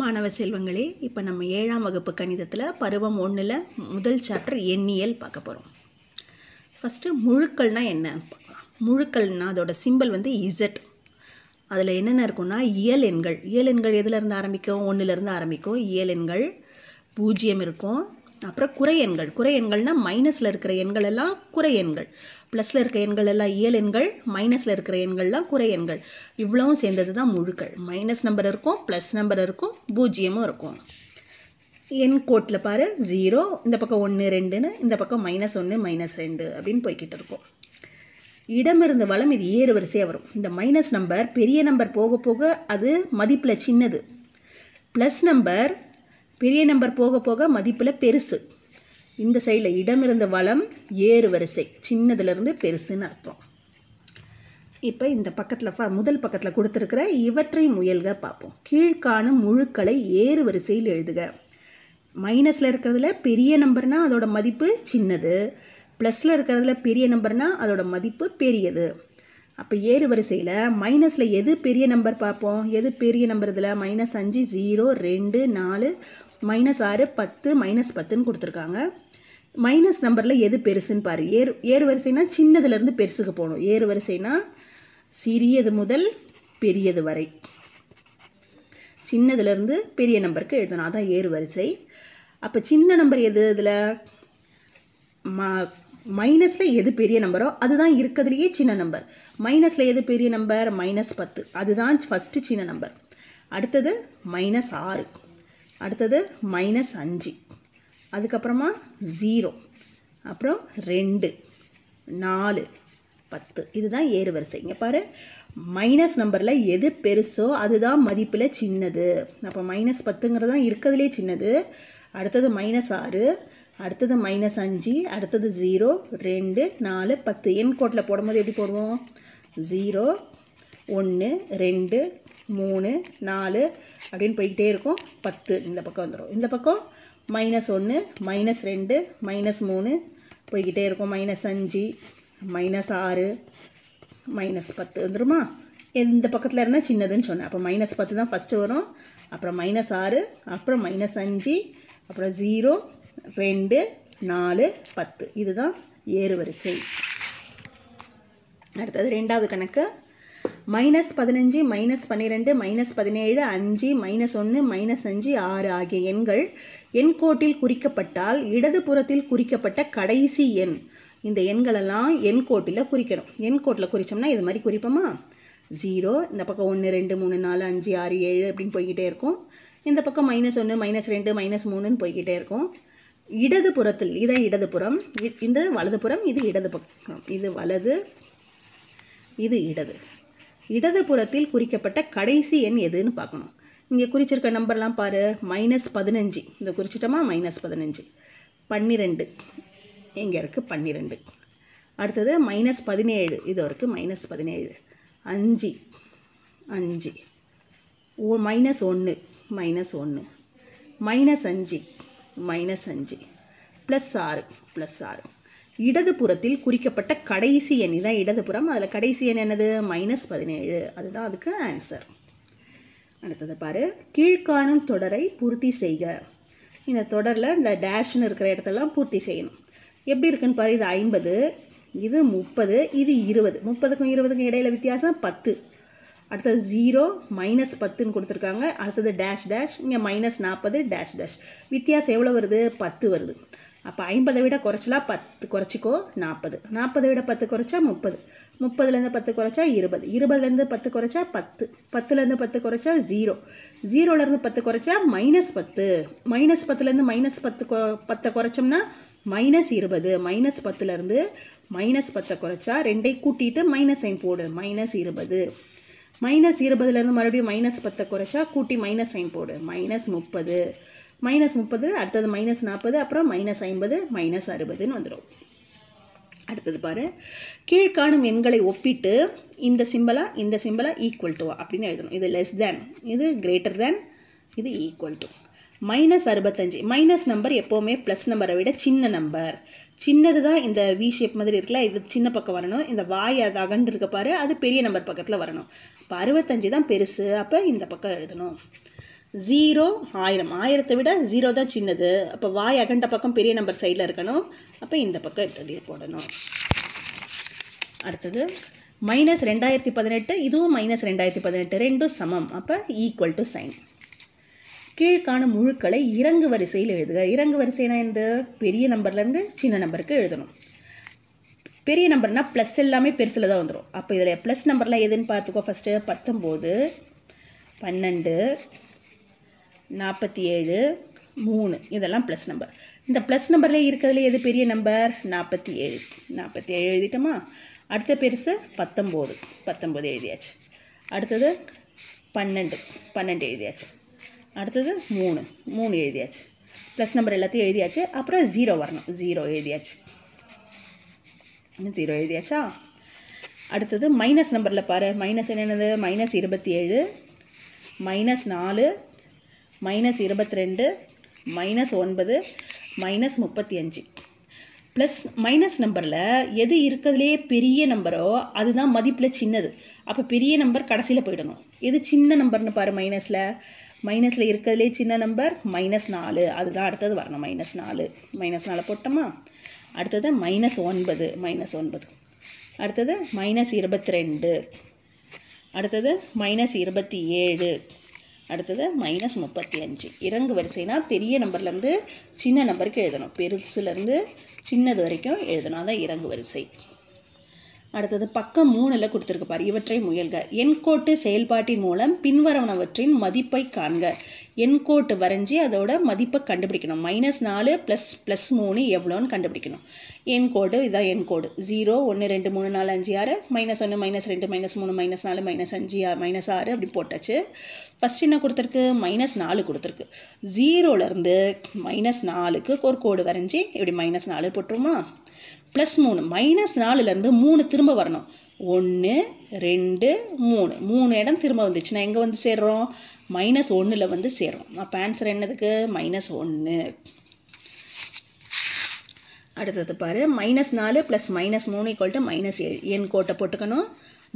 மாணவ செல்வங்களே இப்போ நம்ம ஏழாம் வகுப்பு கணிதத்தில் பருவம் ஒன்றில் முதல் சாப்டர் எண்ணியல் பார்க்க போகிறோம் ஃபஸ்ட்டு முழுக்கள்னால் என்ன பார்க்கலாம் முழுக்கள்னால் அதோட சிம்பிள் வந்து இசட் அதில் என்னென்ன இருக்கும்னா இயல் எண்கள் இயல் எண்கள் எதுலேருந்து ஆரம்பிக்கும் ஒன்றுலேருந்து ஆரம்பிக்கும் இயல் எண்கள் பூஜ்ஜியம் இருக்கும் அப்புறம் குறை எண்கள் குறை எண்கள்னால் மைனஸில் இருக்கிற எண்கள் எல்லாம் குறை எண்கள் ப்ளஸில் இருக்க எண்கள் எல்லாம் இயல் எண்கள் மைனஸில் இருக்கிற எண்கள்லாம் குறை எண்கள் இவ்வளவும் சேர்ந்தது தான் முழுக்கள் மைனஸ் நம்பர் இருக்கும் ப்ளஸ் நம்பர் இருக்கும் பூஜ்ஜியமும் இருக்கும் என் கோட்டில் பாரு ஜீரோ இந்த பக்கம் ஒன்று ரெண்டுன்னு இந்த பக்கம் மைனஸ் ஒன்று மைனஸ் ரெண்டு அப்படின்னு போய்கிட்டு இருக்கும் இருந்த வளம் இது ஏறு வரிசையாக வரும் இந்த மைனஸ் நம்பர் பெரிய நம்பர் போக போக அது மதிப்பில் சின்னது ப்ளஸ் நம்பர் பெரிய நம்பர் போக போக மதிப்பில் பெருசு இந்த சைடில் இடமிருந்த வளம் ஏறு வரிசை சின்னதுலேருந்து பெருசுன்னு அர்த்தம் இப்போ இந்த பக்கத்தில் முதல் பக்கத்தில் கொடுத்துருக்கிற இவற்றை முயல்க பார்ப்போம் கீழ்காணும் முழுக்களை ஏறு வரிசையில் எழுதுக மைனஸில் இருக்கிறதுல பெரிய நம்பர்னால் அதோட மதிப்பு சின்னது ப்ளஸில் இருக்கிறதுல பெரிய நம்பர்னால் அதோட மதிப்பு பெரியது அப்போ ஏறு வரிசையில் மைனஸில் எது பெரிய நம்பர் பார்ப்போம் எது பெரிய நம்பர் இதில் மைனஸ் அஞ்சு ஜீரோ ரெண்டு நாலு மைனஸ் ஆறு பத்து மைனஸ் பத்துன்னு கொடுத்துருக்காங்க மைனஸ் நம்பரில் எது பெருசுன்னு பாரு ஏர் ஏறு வரிசைனா சின்னதுலேருந்து பெருசுக்கு போகணும் ஏறு வரிசைனா சிறியது முதல் பெரியது வரை சின்னதுலேருந்து பெரிய நம்பருக்கு எழுதணும் அதான் ஏறு வரிசை அப்போ சின்ன நம்பர் எது இதில் ம மைனஸில் எது பெரிய நம்பரோ அதுதான் இருக்கிறதுலையே சின்ன நம்பர் மைனஸில் எது பெரிய நம்பர் மைனஸ் பத்து அதுதான் ஃபஸ்ட்டு சின்ன நம்பர் அடுத்தது மைனஸ் ஆறு அடுத்தது மைனஸ் அஞ்சு அதுக்கப்புறமா ஜீரோ அப்புறம் ரெண்டு நாலு பத்து இதுதான் வரிசை இங்கே பாரு மைனஸ் நம்பரில் எது பெருசோ அதுதான் மதிப்பில் சின்னது அப்போ மைனஸ் பத்துங்கிறது தான் இருக்கிறதுலே சின்னது அடுத்தது மைனஸ் ஆறு அடுத்தது மைனஸ் அஞ்சு அடுத்தது ஜீரோ ரெண்டு நாலு பத்து என் கோட்டில் போடும்போது எப்படி போடுவோம் ஜீரோ ஒன்று ரெண்டு மூணு நாலு அப்படின்னு போய்கிட்டே இருக்கும் பத்து இந்த பக்கம் வந்துடும் இந்த பக்கம் மைனஸ் ஒன்று மைனஸ் ரெண்டு மைனஸ் மூணு போய்கிட்டே இருக்கும் மைனஸ் அஞ்சு மைனஸ் ஆறு மைனஸ் பத்து வந்துருமா எந்த பக்கத்தில் இருந்தால் சின்னதுன்னு சொன்னேன் அப்போ மைனஸ் பத்து தான் ஃபஸ்ட்டு வரும் அப்புறம் மைனஸ் ஆறு அப்புறம் மைனஸ் அஞ்சு அப்புறம் ஜீரோ ரெண்டு நாலு பத்து இதுதான் ஏறு வரிசை அடுத்தது ரெண்டாவது கணக்கு மைனஸ் பதினஞ்சு மைனஸ் பன்னிரெண்டு மைனஸ் பதினேழு அஞ்சு மைனஸ் ஒன்று மைனஸ் அஞ்சு ஆறு ஆகிய எண்கள் எண் கோட்டில் குறிக்கப்பட்டால் இடது புறத்தில் குறிக்கப்பட்ட கடைசி எண் இந்த எண்களெல்லாம் எண் கோட்டில் குறிக்கணும் எண் கோட்டில் குறித்தோம்னா இது மாதிரி குறிப்போமா ஜீரோ இந்த பக்கம் ஒன்று ரெண்டு மூணு நாலு அஞ்சு ஆறு ஏழு அப்படின்னு போய்கிட்டே இருக்கும் இந்த பக்கம் மைனஸ் ஒன்று மைனஸ் ரெண்டு மைனஸ் மூணுன்னு போய்கிட்டே இருக்கும் இடது புறத்தில் இதை இடதுபுறம் இந்த புறம் இது இடது பக்கம் இது வலது இது இடது இடது புறத்தில் குறிக்கப்பட்ட கடைசி எண் எதுன்னு பார்க்கணும் இங்கே குறிச்சிருக்க நம்பர்லாம் பாரு மைனஸ் பதினஞ்சு இந்த குறிச்சிட்டோமா மைனஸ் பதினஞ்சு பன்னிரெண்டு இங்கே இருக்குது பன்னிரெண்டு அடுத்தது மைனஸ் பதினேழு இது இருக்குது மைனஸ் பதினேழு அஞ்சு அஞ்சு ஓ மைனஸ் ஒன்று மைனஸ் ஒன்று மைனஸ் அஞ்சு மைனஸ் அஞ்சு ப்ளஸ் ஆறு ப்ளஸ் ஆறு இடது புறத்தில் குறிக்கப்பட்ட கடைசி எண் இதான் இடதுபுறம் அதில் கடைசி எண் என்னது மைனஸ் பதினேழு அதுதான் அதுக்கு ஆன்சர் அடுத்தது பாரு கீழ்காணும் தொடரை பூர்த்தி செய்க இந்த தொடரில் இந்த டேஷ்னு இருக்கிற இடத்தெல்லாம் பூர்த்தி செய்யணும் எப்படி இருக்குன்னு பாரு இது ஐம்பது இது முப்பது இது இருபது முப்பதுக்கும் இருபதுக்கும் இடையில வித்தியாசம் பத்து அடுத்தது ஜீரோ மைனஸ் பத்துன்னு கொடுத்துருக்காங்க அடுத்தது டேஷ் டேஷ் இங்கே மைனஸ் நாற்பது டேஷ் டேஷ் வித்தியாசம் எவ்வளோ வருது பத்து வருது அப்போ ஐம்பதை விட குறைச்சலாம் பத்து குறைச்சிக்கோ நாற்பது நாற்பதை விட பத்து குறைச்சா முப்பது முப்பதுலேருந்து பத்து குறைச்சா இருபது இருபதுலேருந்து பத்து குறைச்சா பத்து பத்துலேருந்து பத்து குறைச்சா ஜீரோ ஜீரோலேருந்து பத்து குறைச்சா மைனஸ் பத்து மைனஸ் பத்துலேருந்து மைனஸ் பத்து பத்தை குறைச்சோம்னா மைனஸ் இருபது மைனஸ் பத்துலேருந்து மைனஸ் பத்தை குறைச்சா ரெண்டை கூட்டிட்டு மைனஸ் சைன் போடு மைனஸ் இருபது மைனஸ் இருபதுலேருந்து மறுபடியும் மைனஸ் பத்தை குறைச்சா கூட்டி மைனஸ் சைன் போடு மைனஸ் முப்பது மைனஸ் முப்பது அடுத்தது மைனஸ் நாற்பது அப்புறம் மைனஸ் ஐம்பது மைனஸ் அறுபதுன்னு வந்துடும் அடுத்தது பாரு கீழ்காணும் எண்களை ஒப்பிட்டு இந்த சிம்பிளா இந்த சிம்பிளா ஈக்குவல் டு அப்படின்னு எழுதணும் இது லெஸ் தேன் இது கிரேட்டர் தேன் இது ஈக்குவல் டு மைனஸ் அறுபத்தஞ்சு மைனஸ் நம்பர் எப்போவுமே ப்ளஸ் நம்பரை விட சின்ன நம்பர் சின்னது தான் இந்த வி ஷேப் மாதிரி இருக்குல்ல இது சின்ன பக்கம் வரணும் இந்த வாய் அது அகண்டு இருக்க பாரு அது பெரிய நம்பர் பக்கத்தில் வரணும் இப்போ அறுபத்தஞ்சு தான் பெருசு அப்போ இந்த பக்கம் எழுதணும் ஜீரோ ஆயிரம் ஆயிரத்தை விட ஜீரோ தான் சின்னது அப்போ வாய் அகண்ட பக்கம் பெரிய நம்பர் சைடில் இருக்கணும் அப்போ இந்த பக்கம் இப்படி போடணும் அடுத்தது மைனஸ் ரெண்டாயிரத்தி பதினெட்டு இதுவும் மைனஸ் ரெண்டாயிரத்தி பதினெட்டு ரெண்டும் சமம் அப்போ ஈக்குவல் டு சைன் கீழ்காணும் முழுக்களை இறங்கு வரிசையில் எழுதுக இறங்கு வரிசைனா இந்த பெரிய நம்பர்லேருந்து சின்ன நம்பருக்கு எழுதணும் பெரிய நம்பர்னால் ப்ளஸ் எல்லாமே பெருசில் தான் வந்துடும் அப்போ இதில் ப்ளஸ் நம்பர்லாம் எதுன்னு பார்த்துக்கோ ஃபஸ்ட்டு பத்தொம்போது பன்னெண்டு நாற்பத்தி ஏழு மூணு இதெல்லாம் ப்ளஸ் நம்பர் இந்த ப்ளஸ் நம்பரில் இருக்கிறதுல எது பெரிய நம்பர் நாற்பத்தி ஏழு நாற்பத்தி ஏழு எழுதிட்டோமா அடுத்த பெருசு பத்தொம்போது பத்தொம்போது எழுதியாச்சு அடுத்தது பன்னெண்டு பன்னெண்டு எழுதியாச்சு அடுத்தது மூணு மூணு எழுதியாச்சு ப்ளஸ் நம்பர் எல்லாத்தையும் எழுதியாச்சு அப்புறம் ஜீரோ வரணும் ஜீரோ எழுதியாச்சு ஜீரோ எழுதியாச்சா அடுத்தது மைனஸ் நம்பரில் பாரு மைனஸ் என்னென்னது மைனஸ் இருபத்தி ஏழு மைனஸ் நாலு மைனஸ் இருபத்தி ரெண்டு மைனஸ் ஒன்பது மைனஸ் முப்பத்தி அஞ்சு ப்ளஸ் மைனஸ் நம்பரில் எது இருக்கிறதுலே பெரிய நம்பரோ அதுதான் மதிப்பில் சின்னது அப்போ பெரிய நம்பர் கடைசியில் போயிடணும் எது சின்ன நம்பர்னு பாரு மைனஸில் மைனஸில் இருக்கிறதுலே சின்ன நம்பர் மைனஸ் நாலு அதுதான் அடுத்தது வரணும் மைனஸ் நாலு மைனஸ் நாலு போட்டோமா அடுத்தது மைனஸ் ஒன்பது மைனஸ் ஒன்பது அடுத்தது மைனஸ் இருபத்தி ரெண்டு அடுத்தது மைனஸ் இருபத்தி ஏழு அடுத்தது மைனஸ் முப்பத்தி அஞ்சு இறங்கு வரிசைனா பெரிய நம்பர்லேருந்து சின்ன நம்பருக்கு எழுதணும் பெருசுலேருந்து சின்னது வரைக்கும் எழுதணும் அதான் இறங்கு வரிசை அடுத்தது பக்கம் மூணில் கொடுத்துருக்கு பாரு இவற்றை முயல்க எண்கோட்டு செயல்பாட்டின் மூலம் பின்வரவனவற்றின் மதிப்பை காண்க எண்கோட்டு வரைஞ்சி அதோட மதிப்பை கண்டுபிடிக்கணும் மைனஸ் நாலு ப்ளஸ் ப்ளஸ் மூணு எவ்வளோன்னு கண்டுபிடிக்கணும் எண்கோடு இதான் எண்கோடு ஜீரோ ஒன்று ரெண்டு மூணு நாலு அஞ்சு ஆறு மைனஸ் ஒன்று மைனஸ் ரெண்டு மைனஸ் மூணு மைனஸ் நாலு மைனஸ் அஞ்சு மைனஸ் ஆறு அப்படி போட்டாச்சு ஃபஸ்ட் என்ன கொடுத்துருக்கு மைனஸ் நாலு கொடுத்துருக்கு ஜீரோலேருந்து மைனஸ் நாலுக்கு ஒரு கோடு வரைஞ்சி இப்படி மைனஸ் நாலு போட்டுருமா ப்ளஸ் மூணு மைனஸ் நாலுலேருந்து மூணு திரும்ப வரணும் ஒன்று ரெண்டு மூணு மூணு இடம் திரும்ப நான் எங்கே வந்து சேர்றோம் மைனஸ் ஒன்றில் வந்து சேரும் அப்போ ஆன்சர் என்னதுக்கு மைனஸ் ஒன்று அடுத்தது பாரு மைனஸ் நாலு ப்ளஸ் மைனஸ் மூணு ஈக்குவல் டு மைனஸ் ஏழு என் கோட்டை போட்டுக்கணும்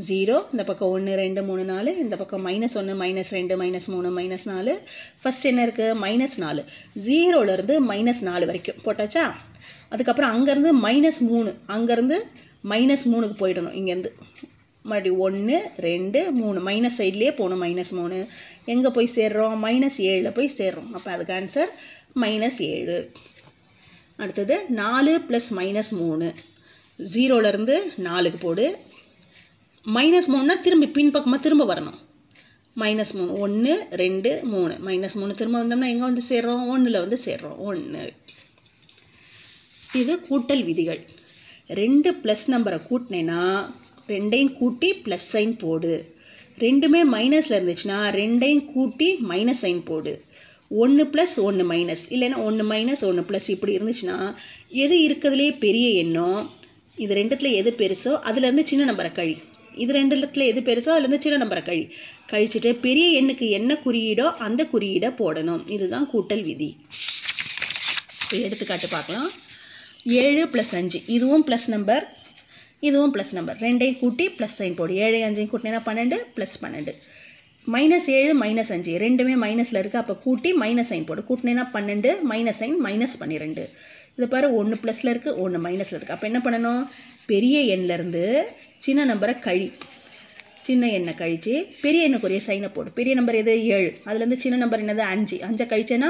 ஜீரோ இந்த பக்கம் ஒன்று ரெண்டு மூணு நாலு இந்த பக்கம் மைனஸ் ஒன்று மைனஸ் ரெண்டு மைனஸ் மூணு மைனஸ் நாலு ஃபஸ்ட் என்ன இருக்குது மைனஸ் நாலு ஜீரோலேருந்து மைனஸ் நாலு வரைக்கும் போட்டாச்சா அதுக்கப்புறம் அங்கேருந்து மைனஸ் மூணு அங்கேருந்து மைனஸ் மூணுக்கு போயிடணும் இங்கேருந்து மறுபடியும் ஒன்று ரெண்டு மூணு மைனஸ் சைட்லேயே போகணும் மைனஸ் மூணு எங்கே போய் சேர்றோம் மைனஸ் ஏழில் போய் சேர்றோம் அப்போ அதுக்கு ஆன்சர் மைனஸ் ஏழு அடுத்தது நாலு ப்ளஸ் மைனஸ் மூணு ஜீரோலேருந்து நாலுக்கு போடு மைனஸ் மூணுனா திரும்பி பின்பக்கமாக திரும்ப வரணும் மைனஸ் மூணு ஒன்று ரெண்டு மூணு மைனஸ் மூணு திரும்ப வந்தோம்னா எங்கே வந்து சேர்றோம் ஒன்றில் வந்து சேர்றோம் ஒன்று இது கூட்டல் விதிகள் ரெண்டு ப்ளஸ் நம்பரை கூட்டினேன்னா ரெண்டையும் கூட்டி ப்ளஸ் சைன் போடு ரெண்டுமே மைனஸில் இருந்துச்சுன்னா ரெண்டையும் கூட்டி மைனஸ் சைன் போடு ஒன்று ப்ளஸ் ஒன்று மைனஸ் இல்லைன்னா ஒன்று மைனஸ் ஒன்று ப்ளஸ் இப்படி இருந்துச்சுன்னா எது இருக்கிறதுலே பெரிய எண்ணம் இது ரெண்டுத்தில் எது பெருசோ அதுலேருந்து சின்ன நம்பரை கழி இது ரெண்டு இடத்துல எது பெருசோ அதுலேருந்து சின்ன நம்பரை கழி கழிச்சுட்டு பெரிய எண்ணுக்கு என்ன குறியீடோ அந்த குறியீடை போடணும் இதுதான் கூட்டல் விதி எடுத்துக்காட்டு பார்க்கலாம் ஏழு ப்ளஸ் அஞ்சு இதுவும் ப்ளஸ் நம்பர் இதுவும் ப்ளஸ் நம்பர் ரெண்டையும் கூட்டி ப்ளஸ் சைன் போடு ஏழு அஞ்சையும் கூட்டினா பன்னெண்டு ப்ளஸ் பன்னெண்டு மைனஸ் ஏழு மைனஸ் அஞ்சு ரெண்டுமே மைனஸில் இருக்குது அப்போ கூட்டி மைனஸ் சைன் போடு கூட்டினா பன்னெண்டு மைனஸ் சைன் மைனஸ் பன்னிரெண்டு இதை பாரு ஒன்று ப்ளஸில் இருக்குது ஒன்று மைனஸில் இருக்குது அப்போ என்ன பண்ணணும் பெரிய எண்ணிலேருந்து சின்ன நம்பரை கழி சின்ன எண்ணை கழித்து பெரிய எண்ணுக்குரிய சைனை போடு பெரிய நம்பர் எது ஏழு அதுலேருந்து சின்ன நம்பர் என்னது அஞ்சு அஞ்சை கழிச்சேன்னா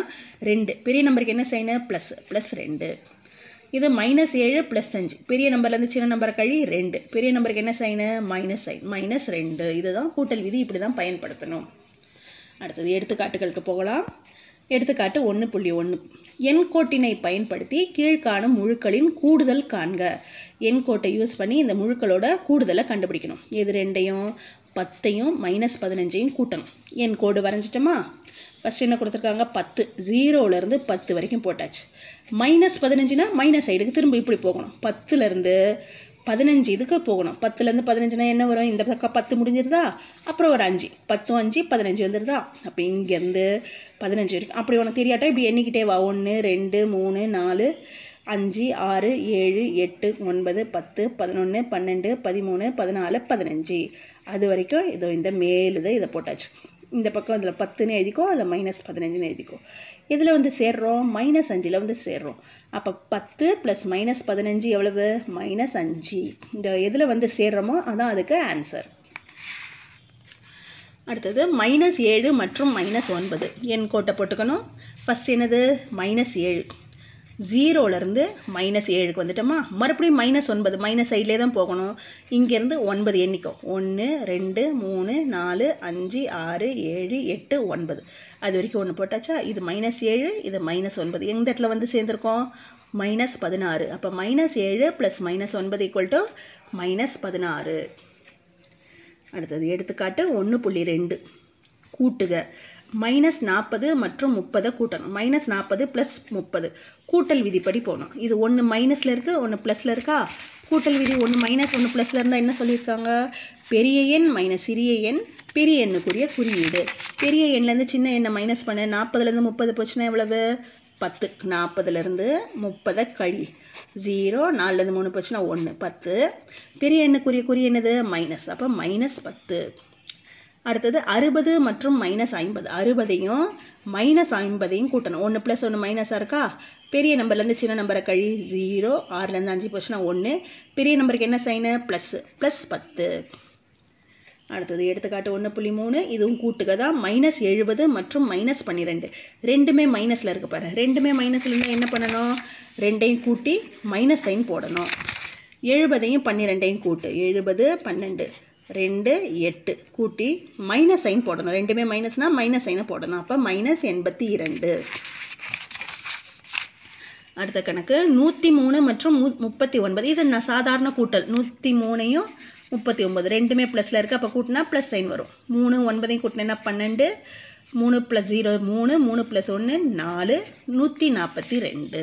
ரெண்டு பெரிய நம்பருக்கு என்ன சைனு ப்ளஸ் ப்ளஸ் ரெண்டு இது மைனஸ் ஏழு ப்ளஸ் அஞ்சு பெரிய நம்பர்லேருந்து சின்ன நம்பரை கழி ரெண்டு பெரிய நம்பருக்கு என்ன சைனு மைனஸ் சைன் மைனஸ் ரெண்டு இதுதான் கூட்டல் விதி இப்படி தான் பயன்படுத்தணும் அடுத்தது எடுத்துக்காட்டுகளுக்கு போகலாம் எடுத்துக்காட்டு ஒன்று புள்ளி ஒன்று எண்கோட்டினை பயன்படுத்தி கீழ்காணும் முழுக்களின் கூடுதல் காண்க எண்கோட்டை யூஸ் பண்ணி இந்த முழுக்களோட கூடுதலை கண்டுபிடிக்கணும் இது ரெண்டையும் பத்தையும் மைனஸ் பதினஞ்சையும் கூட்டணும் என் கோடு வரைஞ்சிட்டோமா ஃபஸ்ட் என்ன கொடுத்துருக்காங்க பத்து ஜீரோலேருந்து பத்து வரைக்கும் போட்டாச்சு மைனஸ் பதினஞ்சுனா மைனஸ் சைடுக்கு திரும்ப இப்படி போகணும் பத்துலேருந்து பதினஞ்சு இதுக்கு போகணும் பத்துலேருந்து பதினஞ்சுனா என்ன வரும் இந்த பக்கம் பத்து முடிஞ்சிருதா அப்புறம் ஒரு அஞ்சு பத்தும் அஞ்சு பதினஞ்சு வந்துடுதா அப்போ இங்கேருந்து பதினஞ்சு வரைக்கும் அப்படி உனக்கு தெரியாட்டா இப்படி எண்ணிக்கிட்டே வா ஒன்று ரெண்டு மூணு நாலு அஞ்சு ஆறு ஏழு எட்டு ஒன்பது பத்து பதினொன்று பன்னெண்டு பதிமூணு பதினாலு பதினஞ்சு அது வரைக்கும் இதோ இந்த மேலுதான் இதை போட்டாச்சு இந்த பக்கம் அதில் பத்துன்னு எழுதிக்கோ அதில் மைனஸ் பதினஞ்சுன்னு எழுதிக்கோ இதில் வந்து சேர்றோம் மைனஸ் அஞ்சில் வந்து சேர்றோம் அப்போ பத்து ப்ளஸ் மைனஸ் பதினஞ்சு எவ்வளவு மைனஸ் அஞ்சு இந்த எதில் வந்து சேர்றோமோ அதான் அதுக்கு ஆன்சர் அடுத்தது மைனஸ் ஏழு மற்றும் மைனஸ் ஒன்பது என் கோட்டை போட்டுக்கணும் ஃபஸ்ட் என்னது மைனஸ் ஏழு ஜீரோலேருந்து மைனஸ் ஏழுக்கு வந்துட்டோமா மறுபடியும் மைனஸ் ஒன்பது மைனஸ் சைட்லேயே தான் போகணும் இங்கேருந்து ஒன்பது எண்ணிக்கும் ஒன்று ரெண்டு மூணு நாலு அஞ்சு ஆறு ஏழு எட்டு ஒன்பது அது வரைக்கும் ஒன்று போட்டாச்சா இது மைனஸ் ஏழு இது மைனஸ் ஒன்பது எந்த இடத்துல வந்து சேர்ந்துருக்கோம் மைனஸ் பதினாறு அப்போ மைனஸ் ஏழு ப்ளஸ் மைனஸ் ஒன்பது ஈக்குவல் டு மைனஸ் பதினாறு அடுத்தது எடுத்துக்காட்டு ஒன்று புள்ளி ரெண்டு கூட்டுக மைனஸ் நாற்பது மற்றும் முப்பதை கூட்டணும் மைனஸ் நாற்பது ப்ளஸ் முப்பது கூட்டல் விதிப்படி போகணும் இது ஒன்று மைனஸில் இருக்குது ஒன்று ப்ளஸில் இருக்கா கூட்டல் விதி ஒன்று மைனஸ் ஒன்று ப்ளஸில் இருந்தால் என்ன சொல்லியிருக்காங்க பெரிய எண் மைனஸ் சிறிய எண் பெரிய எண்ணுக்குரிய குறியீடு பெரிய எண்ணிலேருந்து சின்ன எண்ணை மைனஸ் பண்ணு நாற்பதுலேருந்து முப்பது போச்சுன்னா எவ்வளவு பத்து நாற்பதுலேருந்து முப்பதை கழி ஜீரோ நாலுலேருந்து மூணு போச்சுன்னா ஒன்று பத்து பெரிய எண்ணுக்குரிய குறி என்னது மைனஸ் அப்போ மைனஸ் பத்து அடுத்தது அறுபது மற்றும் மைனஸ் ஐம்பது அறுபதையும் மைனஸ் ஐம்பதையும் கூட்டணும் ஒன்று ப்ளஸ் ஒன்று மைனஸாக இருக்கா பெரிய நம்பர்லேருந்து சின்ன நம்பரை கழி ஜீரோ ஆறுலேருந்து அஞ்சு போச்சுன்னா ஒன்று பெரிய நம்பருக்கு என்ன சைனு ப்ளஸ் ப்ளஸ் பத்து அடுத்தது எடுத்துக்காட்டு ஒன்று புள்ளி மூணு இதுவும் கூட்டுக தான் மைனஸ் எழுபது மற்றும் மைனஸ் பன்னிரெண்டு ரெண்டுமே மைனஸில் இருக்க பாரு ரெண்டுமே மைனஸில் இருந்தால் என்ன பண்ணணும் ரெண்டையும் கூட்டி மைனஸ் சைன் போடணும் எழுபதையும் பன்னிரெண்டையும் கூட்டு எழுபது பன்னெண்டு ரெண்டு எட்டு கூட்டி மைனஸ் சைன் போடணும் ரெண்டுமே மைனஸ்னால் மைனஸ் சைனை போடணும் அப்போ மைனஸ் எண்பத்தி இரண்டு அடுத்த கணக்கு நூற்றி மூணு மற்றும் முப்பத்தி ஒன்பது இது நான் சாதாரண கூட்டல் நூற்றி மூணையும் முப்பத்தி ஒம்பது ரெண்டுமே ப்ளஸில் இருக்குது அப்போ கூட்டினா ப்ளஸ் சைன் வரும் மூணு ஒன்பதையும் கூட்டினா பன்னெண்டு மூணு ப்ளஸ் ஜீரோ மூணு மூணு ப்ளஸ் ஒன்று நாலு நூற்றி நாற்பத்தி ரெண்டு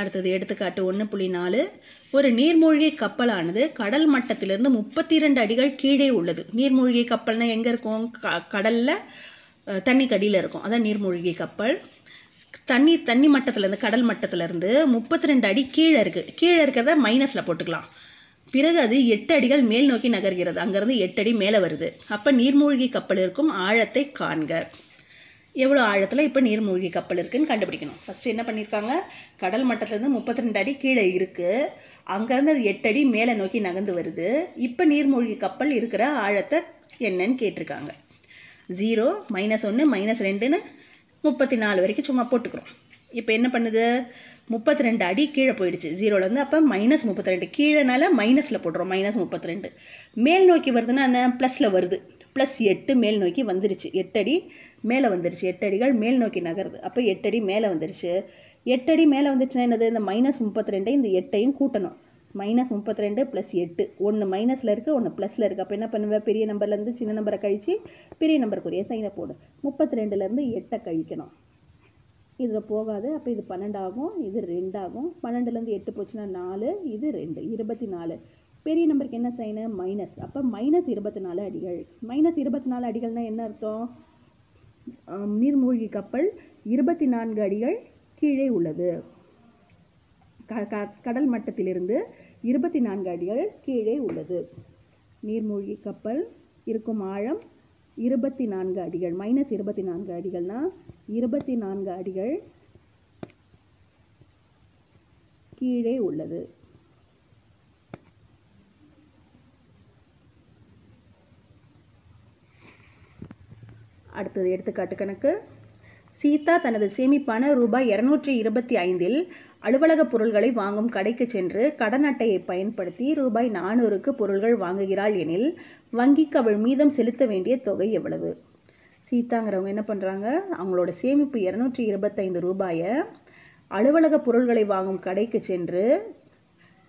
அடுத்தது எடுத்துக்காட்டு ஒன்று புள்ளி நாலு ஒரு நீர்மூழ்கி கப்பலானது கடல் மட்டத்திலிருந்து முப்பத்தி இரண்டு அடிகள் கீழே உள்ளது நீர்மூழ்கி கப்பல்னா எங்கே இருக்கும் க கடலில் தண்ணி கடியில் இருக்கும் அதான் நீர்மூழ்கி கப்பல் தண்ணி தண்ணி மட்டத்திலேருந்து கடல் மட்டத்திலேருந்து முப்பத்தி ரெண்டு அடி கீழே இருக்குது கீழே இருக்கிறத மைனஸில் போட்டுக்கலாம் பிறகு அது எட்டு அடிகள் மேல் நோக்கி நகர்கிறது அங்கேருந்து எட்டு அடி மேலே வருது அப்போ நீர்மூழ்கி கப்பல் இருக்கும் ஆழத்தை காண்க எவ்வளோ ஆழத்தில் இப்போ நீர்மூழ்கி கப்பல் இருக்குதுன்னு கண்டுபிடிக்கணும் ஃபஸ்ட்டு என்ன பண்ணியிருக்காங்க கடல் மட்டத்துலேருந்து முப்பத்தி ரெண்டு அடி கீழே இருக்குது அங்கேருந்து அது எட்டு அடி மேலே நோக்கி நகர்ந்து வருது இப்போ நீர்மூழ்கி கப்பல் இருக்கிற ஆழத்தை என்னன்னு கேட்டிருக்காங்க ஜீரோ மைனஸ் ஒன்று மைனஸ் ரெண்டுன்னு முப்பத்தி நாலு வரைக்கும் சும்மா போட்டுக்கிறோம் இப்போ என்ன பண்ணுது முப்பத்தி ரெண்டு அடி கீழே போயிடுச்சு ஜீரோலேருந்து அப்போ மைனஸ் முப்பத்தி ரெண்டு கீழேனால மைனஸில் போடுறோம் மைனஸ் முப்பத்தி ரெண்டு மேல் நோக்கி வருதுன்னா என்ன ப்ளஸில் வருது ப்ளஸ் எட்டு மேல் நோக்கி வந்துருச்சு எட்டு அடி மேலே வந்துருச்சு எட்டு அடிகள் மேல் நோக்கி நகருது அப்போ எட்டடி மேலே வந்துருச்சு எட்டடி மேலே வந்துருச்சுன்னா என்னது இந்த மைனஸ் முப்பத்தி ரெண்டை இந்த எட்டையும் கூட்டணும் மைனஸ் முப்பத்தி ரெண்டு ப்ளஸ் எட்டு ஒன்று மைனஸில் இருக்குது ஒன்று ப்ளஸில் இருக்குது அப்போ என்ன பண்ணுவேன் பெரிய நம்பர்லேருந்து சின்ன நம்பரை கழித்து பெரிய நம்பருக்குரிய சைனை போடு முப்பத்தி ரெண்டுலேருந்து எட்டை கழிக்கணும் இதில் போகாது அப்போ இது பன்னெண்டாகும் இது ரெண்டாகும் பன்னெண்டுலேருந்து எட்டு போச்சுன்னா நாலு இது ரெண்டு இருபத்தி நாலு பெரிய நம்பருக்கு என்ன சைனு மைனஸ் அப்போ மைனஸ் இருபத்தி நாலு அடிகள் மைனஸ் இருபத்தி நாலு அடிகள்னால் என்ன அர்த்தம் நீர்மூழ்கி கப்பல் இருபத்தி நான்கு அடிகள் கீழே உள்ளது கடல் மட்டத்திலிருந்து இருபத்தி நான்கு அடிகள் கீழே உள்ளது நீர்மூழ்கி கப்பல் இருக்கும் ஆழம் இருபத்தி நான்கு அடிகள் மைனஸ் இருபத்தி நான்கு அடிகள்னால் இருபத்தி நான்கு அடிகள் கீழே உள்ளது அடுத்தது எடுத்துக்காட்டு கணக்கு சீதா தனது சேமிப்பான ரூபாய் இருநூற்றி இருபத்தி ஐந்தில் அலுவலக பொருள்களை வாங்கும் கடைக்கு சென்று கடன் அட்டையை பயன்படுத்தி ரூபாய் நானூறுக்கு பொருள்கள் வாங்குகிறாள் எனில் வங்கிக்கு அவள் மீதம் செலுத்த வேண்டிய தொகை எவ்வளவு சீதாங்கிறவங்க என்ன பண்ணுறாங்க அவங்களோட சேமிப்பு இரநூற்றி இருபத்தைந்து ரூபாயை அலுவலக பொருள்களை வாங்கும் கடைக்கு சென்று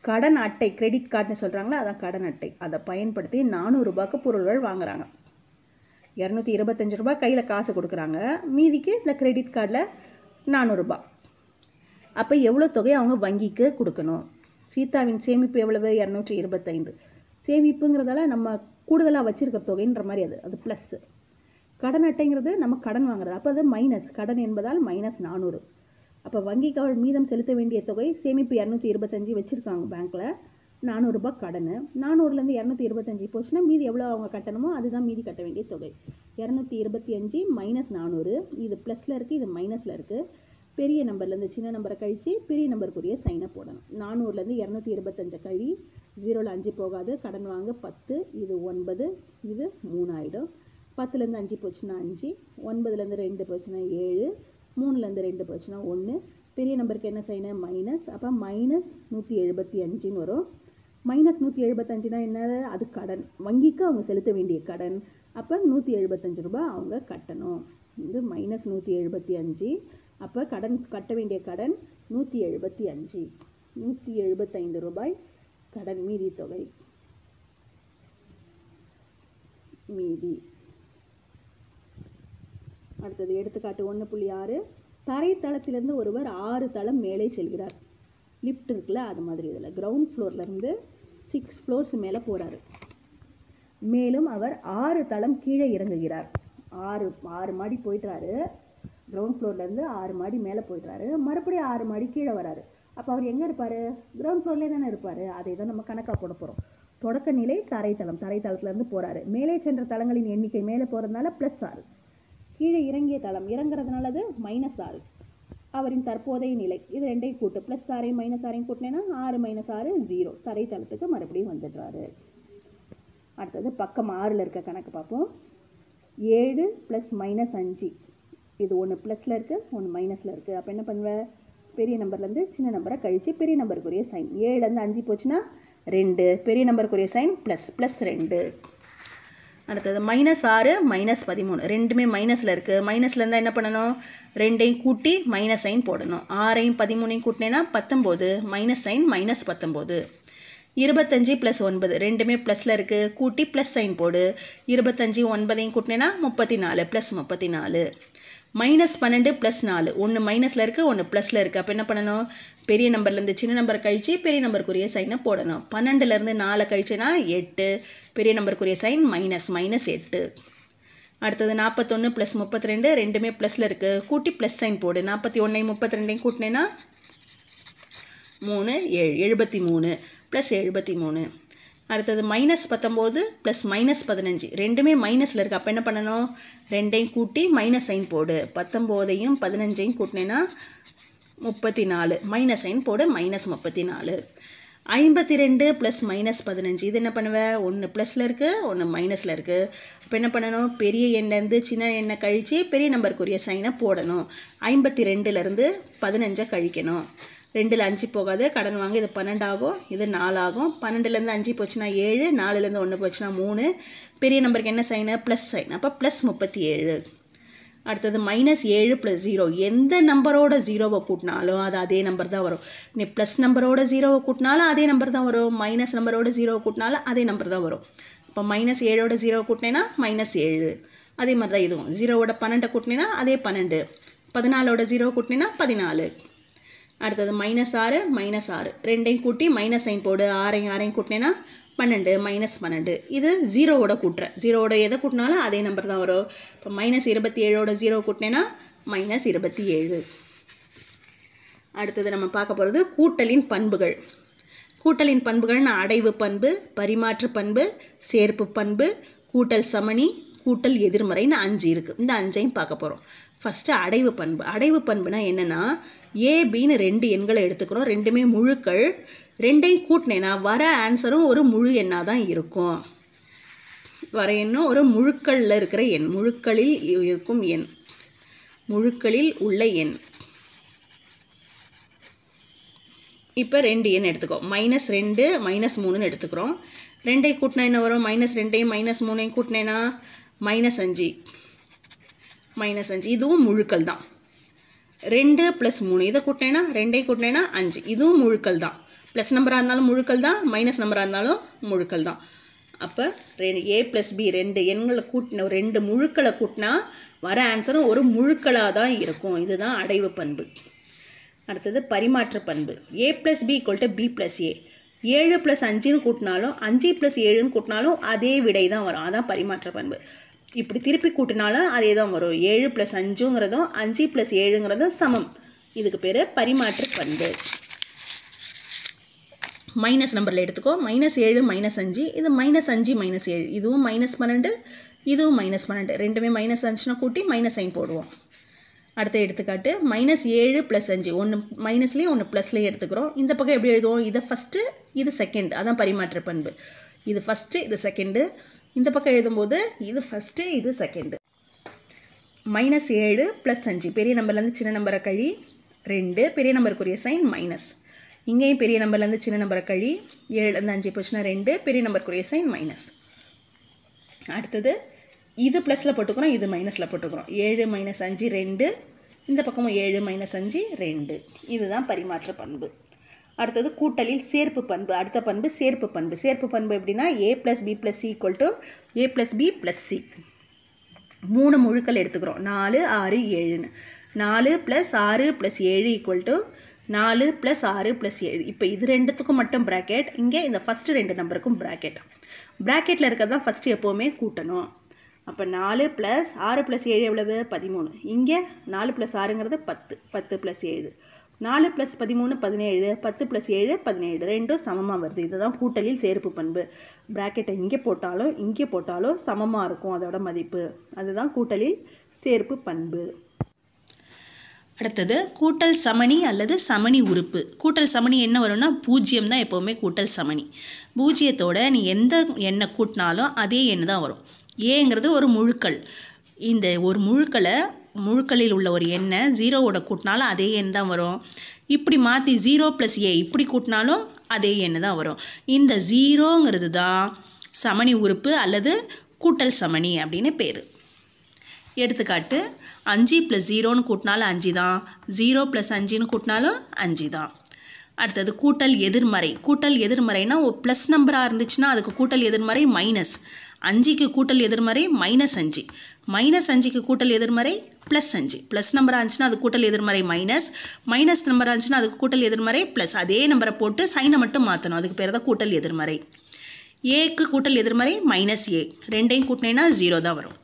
கடன் அட்டை கிரெடிட் கார்டுன்னு சொல்கிறாங்களா அதான் கடன் அட்டை அதை பயன்படுத்தி நானூறுரூபாக்கு பொருள்கள் வாங்குகிறாங்க இரநூத்தி இருபத்தஞ்சி ரூபா கையில் காசு கொடுக்குறாங்க மீதிக்கு இந்த கிரெடிட் கார்டில் நானூறுரூபா அப்போ எவ்வளோ தொகை அவங்க வங்கிக்கு கொடுக்கணும் சீதாவின் சேமிப்பு எவ்வளவு இரநூற்றி இருபத்தைந்து சேமிப்புங்கிறதால நம்ம கூடுதலாக வச்சுருக்க தொகைன்ற மாதிரி அது அது ப்ளஸ்ஸு கடன் அட்டைங்கிறது நம்ம கடன் வாங்குறது அப்போ அது மைனஸ் கடன் என்பதால் மைனஸ் நானூறு அப்போ வங்கிக்கு அவள் மீதம் செலுத்த வேண்டிய தொகை சேமிப்பு இரநூத்தி இருபத்தஞ்சி வச்சுருக்காங்க பேங்க்கில் நானூறுரூபா கடனு நானூறுலேருந்து இரநூத்தி இருபத்தஞ்சி போச்சுன்னா மீதி எவ்வளோ அவங்க கட்டணுமோ அதுதான் மீதி கட்ட வேண்டிய தொகை இரநூத்தி இருபத்தி அஞ்சு மைனஸ் நானூறு இது ப்ளஸில் இருக்குது இது மைனஸில் இருக்குது பெரிய நம்பர்லேருந்து சின்ன நம்பரை கழித்து பெரிய நம்பருக்குரிய சைனை போடணும் நானூறுலேருந்து இரநூத்தி இருபத்தஞ்சை கழி ஜீரோவில் அஞ்சு போகாது கடன் வாங்க பத்து இது ஒன்பது இது மூணாயிடும் பத்துலேருந்து அஞ்சு போச்சுன்னா அஞ்சு ஒன்பதுலேருந்து ரெண்டு போச்சுன்னா ஏழு மூணுலேருந்து ரெண்டு போச்சுன்னா ஒன்று பெரிய நம்பருக்கு என்ன சைனு மைனஸ் அப்போ மைனஸ் நூற்றி எழுபத்தி அஞ்சுன்னு வரும் மைனஸ் நூற்றி எழுபத்தஞ்சுனா என்ன அது கடன் வங்கிக்கு அவங்க செலுத்த வேண்டிய கடன் அப்போ நூற்றி எழுபத்தஞ்சு ரூபா அவங்க கட்டணும் இது மைனஸ் நூற்றி எழுபத்தி அஞ்சு அப்போ கடன் கட்ட வேண்டிய கடன் நூற்றி எழுபத்தி அஞ்சு நூற்றி எழுபத்தைந்து ரூபாய் கடன் மீதி தொகை மீதி அடுத்தது எடுத்துக்காட்டு ஒன்று புள்ளி ஆறு தரைத்தளத்திலிருந்து ஒருவர் ஆறு தளம் மேலே செல்கிறார் லிஃப்ட் இருக்குல்ல அது மாதிரி இதில் கிரவுண்ட் ஃப்ளோர்லேருந்து சிக்ஸ் ஃப்ளோர்ஸ் மேலே போகிறாரு மேலும் அவர் ஆறு தளம் கீழே இறங்குகிறார் ஆறு ஆறு மாடி போயிட்டுறாரு கிரவுண்ட் ஃப்ளோர்லேருந்து ஆறு மாடி மேலே போயிடுறாரு மறுபடியும் ஆறு மாடி கீழே வராரு அப்போ அவர் எங்கே இருப்பார் கிரவுண்ட் ஃப்ளோர்லேயே தானே இருப்பார் அதை தான் நம்ம கணக்காக போட போகிறோம் தொடக்க நிலை தரைத்தளம் தரைத்தளத்துலேருந்து போகிறாரு மேலே சென்ற தளங்களின் எண்ணிக்கை மேலே போகிறதுனால ப்ளஸ் ஆறு கீழே இறங்கிய தளம் இறங்குறதுனால அது மைனஸ் ஆறு அவரின் தற்போதைய நிலை இது ரெண்டையும் கூட்டு ப்ளஸ் ஆரையும் மைனஸ் ஆரையும் கூட்டினேன்னா ஆறு மைனஸ் ஆறு ஜீரோ தரைத்தளத்துக்கு மறுபடியும் வந்துடுறாரு அடுத்தது பக்கம் ஆறில் இருக்க கணக்கு பார்ப்போம் ஏழு ப்ளஸ் மைனஸ் அஞ்சு இது ஒன்று ப்ளஸில் இருக்குது ஒன்று மைனஸில் இருக்குது அப்போ என்ன பண்ணுவேன் பெரிய நம்பர்லேருந்து சின்ன நம்பரை கழித்து பெரிய நம்பருக்குரிய சைன் ஏழுலேருந்து அஞ்சு போச்சுன்னா ரெண்டு பெரிய நம்பருக்குரிய சைன் ப்ளஸ் ப்ளஸ் ரெண்டு அடுத்தது மைனஸ் ஆறு மைனஸ் பதிமூணு ரெண்டுமே மைனஸில் இருக்குது மைனஸில் இருந்தால் என்ன பண்ணணும் ரெண்டையும் கூட்டி மைனஸ் சைன் போடணும் ஆறையும் பதிமூணையும் கூட்டினேன்னா பத்தொம்போது மைனஸ் சைன் மைனஸ் பத்தொம்போது இருபத்தஞ்சி ப்ளஸ் ஒன்பது ரெண்டுமே ப்ளஸில் இருக்குது கூட்டி ப்ளஸ் சைன் போடு இருபத்தஞ்சி ஒன்பதையும் கூட்டினேன்னா முப்பத்தி நாலு ப்ளஸ் முப்பத்தி நாலு மைனஸ் பன்னெண்டு ப்ளஸ் நாலு ஒன்று மைனஸில் இருக்குது ஒன்று ப்ளஸில் இருக்குது அப்போ என்ன பண்ணணும் பெரிய நம்பர்லேருந்து சின்ன நம்பர் கழித்து பெரிய நம்பருக்குரிய சைனை போடணும் பன்னெண்டுலேருந்து நாலு கழிச்சுன்னா எட்டு பெரிய நம்பருக்குரிய சைன் மைனஸ் மைனஸ் எட்டு அடுத்தது நாற்பத்தொன்று ப்ளஸ் முப்பத்தி ரெண்டு ரெண்டுமே ப்ளஸில் இருக்குது கூட்டி ப்ளஸ் சைன் போடு நாற்பத்தி ஒன்றையும் முப்பத்தி ரெண்டையும் கூட்டினேன்னா மூணு ஏழு எழுபத்தி மூணு ப்ளஸ் எழுபத்தி மூணு அடுத்தது மைனஸ் பத்தொம்போது ப்ளஸ் மைனஸ் பதினஞ்சு ரெண்டுமே மைனஸில் இருக்குது அப்போ என்ன பண்ணணும் ரெண்டையும் கூட்டி மைனஸ் சைன் போடு பத்தொம்போதையும் பதினஞ்சையும் கூட்டினேன்னா முப்பத்தி நாலு மைனஸ் சைன் போடு மைனஸ் முப்பத்தி நாலு ஐம்பத்தி ரெண்டு ப்ளஸ் மைனஸ் பதினஞ்சு இது என்ன பண்ணுவேன் ஒன்று ப்ளஸில் இருக்குது ஒன்று மைனஸில் இருக்குது இப்போ என்ன பண்ணணும் பெரிய எண்ணிலேருந்து சின்ன எண்ணை கழித்து பெரிய நம்பருக்குரிய சைனை போடணும் ஐம்பத்தி ரெண்டுலேருந்து பதினஞ்சை கழிக்கணும் ரெண்டில் அஞ்சு போகாது கடன் வாங்க இது பன்னெண்டாகும் இது நாலாகும் பன்னெண்டுலேருந்து அஞ்சு போச்சுன்னா ஏழு நாலுலேருந்து ஒன்று போச்சுன்னா மூணு பெரிய நம்பருக்கு என்ன சைனு ப்ளஸ் சைன் அப்போ ப்ளஸ் முப்பத்தி ஏழு அடுத்தது மைனஸ் ஏழு ப்ளஸ் ஜீரோ எந்த நம்பரோட ஜீரோவை கூட்டினாலும் அது அதே நம்பர் தான் வரும் நீ ப்ளஸ் நம்பரோட ஜீரோவை கூட்டினாலும் அதே நம்பர் தான் வரும் மைனஸ் நம்பரோட ஜீரோவை கூட்டினாலும் அதே நம்பர் தான் வரும் இப்போ மைனஸ் ஏழோட ஜீரோவை கூட்டினேன்னா மைனஸ் ஏழு அதே மாதிரி தான் இதுவும் ஜீரோவோட பன்னெண்டை கூட்டினேன்னா அதே பன்னெண்டு பதினாலோட ஜீரோ கூட்டினேன்னா பதினாலு அடுத்தது மைனஸ் ஆறு மைனஸ் ஆறு ரெண்டையும் கூட்டி மைனஸ் சைன் போடு ஆறையும் ஆறையும் கூட்டினேன்னா பன்னெண்டு மைனஸ் பன்னெண்டு இது ஜீரோவோட கூட்டுற ஜீரோவோட எதை கூட்டினாலும் அதே நம்பர் தான் வரும் இப்போ மைனஸ் இருபத்தி ஏழோட ஜீரோ கூட்டினேன்னா மைனஸ் இருபத்தி ஏழு அடுத்தது நம்ம பார்க்க போகிறது கூட்டலின் பண்புகள் கூட்டலின் பண்புகள்னு அடைவு பண்பு பரிமாற்று பண்பு சேர்ப்பு பண்பு கூட்டல் சமணி கூட்டல் எதிர்மறைன்னு அஞ்சு இருக்குது இந்த அஞ்சையும் பார்க்க போகிறோம் ஃபஸ்ட்டு அடைவு பண்பு அடைவு பண்புனா என்னென்னா ஏபின்னு ரெண்டு எண்களை எடுத்துக்கிறோம் ரெண்டுமே முழுக்கள் ரெண்டையும் கூட்டினேன்னா வர ஆன்சரும் ஒரு முழு எண்ணாக தான் இருக்கும் வர எண்ணும் ஒரு முழுக்களில் இருக்கிற எண் முழுக்களில் இருக்கும் எண் முழுக்களில் உள்ள எண் இப்போ ரெண்டு எண் எடுத்துக்கோ மைனஸ் ரெண்டு மைனஸ் மூணுன்னு எடுத்துக்கிறோம் ரெண்டையும் கூட்டினா என்ன வரும் மைனஸ் ரெண்டையும் மைனஸ் மூணையும் கூட்டினேன்னா மைனஸ் அஞ்சு மைனஸ் அஞ்சு இதுவும் முழுக்கள் தான் ரெண்டு ப்ளஸ் மூணு இதை கூட்டினேன்னா ரெண்டையும் கூட்டினேன்னா அஞ்சு இதுவும் முழுக்கள் தான் ப்ளஸ் நம்பராக இருந்தாலும் முழுக்கள் தான் மைனஸ் நம்பராக இருந்தாலும் முழுக்கள் தான் அப்போ ரெ ஏ ப்ளஸ் பி ரெண்டு எண்களை கூட்டின ரெண்டு முழுக்களை கூட்டினா வர ஆன்சரும் ஒரு முழுக்களாக தான் இருக்கும் இதுதான் அடைவு பண்பு அடுத்தது பரிமாற்ற பண்பு A plus B equal to B plus A ஏழு ப்ளஸ் அஞ்சுன்னு கூட்டினாலும் அஞ்சு ப்ளஸ் ஏழுன்னு கூட்டினாலும் அதே விடை தான் வரும் அதான் பரிமாற்ற பண்பு இப்படி திருப்பி கூட்டினாலும் அதே தான் வரும் ஏழு ப்ளஸ் அஞ்சுங்கிறதும் அஞ்சு ப்ளஸ் ஏழுங்கிறதும் சமம் இதுக்கு பேர் பரிமாற்று பண்பு மைனஸ் நம்பரில் எடுத்துக்கோ மைனஸ் ஏழு மைனஸ் அஞ்சு இது மைனஸ் அஞ்சு மைனஸ் ஏழு இதுவும் மைனஸ் பன்னெண்டு இதுவும் மைனஸ் பன்னெண்டு ரெண்டுமே மைனஸ் அஞ்சுனா கூட்டி மைனஸ் சைன் போடுவோம் அடுத்த எடுத்துக்காட்டு மைனஸ் ஏழு ப்ளஸ் அஞ்சு ஒன்று மைனஸ்லேயும் ஒன்று ப்ளஸ்லேயும் எடுத்துக்கிறோம் இந்த பக்கம் எப்படி எழுதுவோம் இதை ஃபஸ்ட்டு இது செகண்ட் அதான் பரிமாற்ற பண்பு இது ஃபஸ்ட்டு இது செகண்டு இந்த பக்கம் எழுதும்போது இது ஃபஸ்ட்டு இது செகண்டு மைனஸ் ஏழு ப்ளஸ் அஞ்சு பெரிய நம்பர்லேருந்து சின்ன நம்பரை கழி ரெண்டு பெரிய நம்பருக்குரிய சைன் மைனஸ் இங்கேயும் பெரிய நம்பர்லேருந்து சின்ன நம்பரை கழி ஏழுலேருந்து அஞ்சு போச்சுன்னா ரெண்டு பெரிய நம்பருக்குரிய சைன் மைனஸ் அடுத்தது இது ப்ளஸில் போட்டுக்கிறோம் இது மைனஸில் போட்டுக்கிறோம் ஏழு மைனஸ் அஞ்சு ரெண்டு இந்த பக்கமும் ஏழு மைனஸ் அஞ்சு ரெண்டு இதுதான் பரிமாற்ற பண்பு அடுத்தது கூட்டலில் சேர்ப்பு பண்பு அடுத்த பண்பு சேர்ப்பு பண்பு சேர்ப்பு பண்பு எப்படின்னா A plus B plus C equal to A plus B plus C மூணு முழுக்கள் எடுத்துக்கிறோம் நாலு ஆறு ஏழுன்னு நாலு ப்ளஸ் ஆறு ப்ளஸ் ஏழு ஈக்குவல் டு நாலு ப்ளஸ் ஆறு ப்ளஸ் ஏழு இப்போ இது ரெண்டுத்துக்கும் மட்டும் ப்ராக்கெட் இங்கே இந்த ஃபஸ்ட்டு ரெண்டு நம்பருக்கும் ப்ராக்கெட் ப்ராக்கெட்டில் இருக்கிறது தான் ஃபஸ்ட்டு எப்போவுமே கூட்டணும் அப்போ நாலு ப்ளஸ் ஆறு ப்ளஸ் ஏழு எவ்வளவு பதிமூணு இங்கே நாலு ப்ளஸ் ஆறுங்கிறது பத்து பத்து ப்ளஸ் ஏழு நாலு ப்ளஸ் பதிமூணு பதினேழு பத்து ப்ளஸ் ஏழு பதினேழு ரெண்டும் சமமாக வருது இதுதான் கூட்டலில் சேர்ப்பு பண்பு ப்ராக்கெட்டை இங்கே போட்டாலும் இங்கே போட்டாலும் சமமாக இருக்கும் அதோட மதிப்பு அதுதான் கூட்டலில் சேர்ப்பு பண்பு அடுத்தது கூட்டல் சமணி அல்லது சமணி உறுப்பு கூட்டல் சமணி என்ன வரும்னா பூஜ்ஜியம் தான் எப்போவுமே கூட்டல் சமணி பூஜ்ஜியத்தோட நீ எந்த எண்ணை கூட்டினாலும் அதே எண்ணு தான் வரும் ஏங்கிறது ஒரு முழுக்கள் இந்த ஒரு முழுக்களை முழுக்களில் உள்ள ஒரு எண்ணெய் ஜீரோவோட கூட்டினாலும் அதே எண் தான் வரும் இப்படி மாற்றி ஜீரோ ப்ளஸ் ஏ இப்படி கூட்டினாலும் அதே எண்ணு தான் வரும் இந்த ஜீரோங்கிறது தான் சமணி உறுப்பு அல்லது கூட்டல் சமணி அப்படின்னு பேர் எடுத்துக்காட்டு அஞ்சு ப்ளஸ் ஜீரோன்னு கூட்டினாலும் அஞ்சு தான் ஜீரோ ப்ளஸ் அஞ்சுன்னு கூட்டினாலும் அஞ்சு தான் அடுத்தது கூட்டல் எதிர்மறை கூட்டல் எதிர்மறைனா ப்ளஸ் நம்பராக இருந்துச்சுன்னா அதுக்கு கூட்டல் எதிர்மறை மைனஸ் அஞ்சுக்கு கூட்டல் எதிர்மறை மைனஸ் அஞ்சு மைனஸ் அஞ்சுக்கு கூட்டல் எதிர்மறை ப்ளஸ் அஞ்சு ப்ளஸ் நம்பராக இருந்துச்சுன்னா அது கூட்டல் எதிர்மறை மைனஸ் மைனஸ் நம்பராக இருந்துச்சுன்னா அதுக்கு கூட்டல் எதிர்மறை ப்ளஸ் அதே நம்பரை போட்டு சைனை மட்டும் மாற்றணும் அதுக்கு பேர் தான் கூட்டல் எதிர்மறை ஏக்கு கூட்டல் எதிர்மறை மைனஸ் ஏ ரெண்டையும் கூட்டினேன்னா ஜீரோ தான் வரும்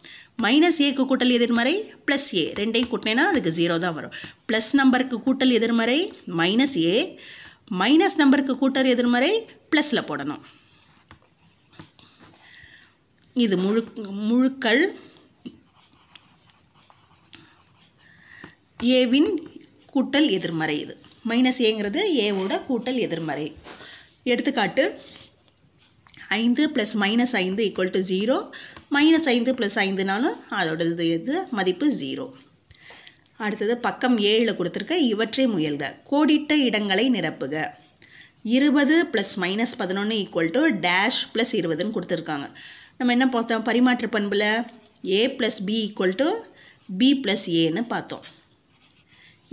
மைனஸ் ஏக்கு கூட்டல் எதிர்மறை ப்ளஸ் ஏ ரெண்டையும் கூட்டினேன்னா அதுக்கு ஜீரோ தான் வரும் ப்ளஸ் நம்பருக்கு கூட்டல் எதிர்மறை மைனஸ் ஏ மைனஸ் நம்பருக்கு கூட்டல் எதிர்மறை ப்ளஸில் போடணும் இது முழு முழுக்கள் ஏவின் கூட்டல் எதிர்மறை இது மைனஸ் ஏங்கிறது ஏவோட கூட்டல் எதிர்மறை எடுத்துக்காட்டு ஐந்து ப்ளஸ் மைனஸ் ஐந்து ஈக்குவல் டு ஜீரோ மைனஸ் ஐந்து ப்ளஸ் ஐந்துனாலும் அதோடது இது மதிப்பு ஜீரோ அடுத்தது பக்கம் ஏழில் கொடுத்துருக்க இவற்றை முயல்க கோடிட்ட இடங்களை நிரப்புக இருபது ப்ளஸ் மைனஸ் பதினொன்று ஈக்குவல் டு டேஷ் ப்ளஸ் இருபதுன்னு கொடுத்துருக்காங்க நம்ம என்ன பார்த்தோம் பரிமாற்ற பண்பில் A plus B equal to B plus ஏன்னு பார்த்தோம்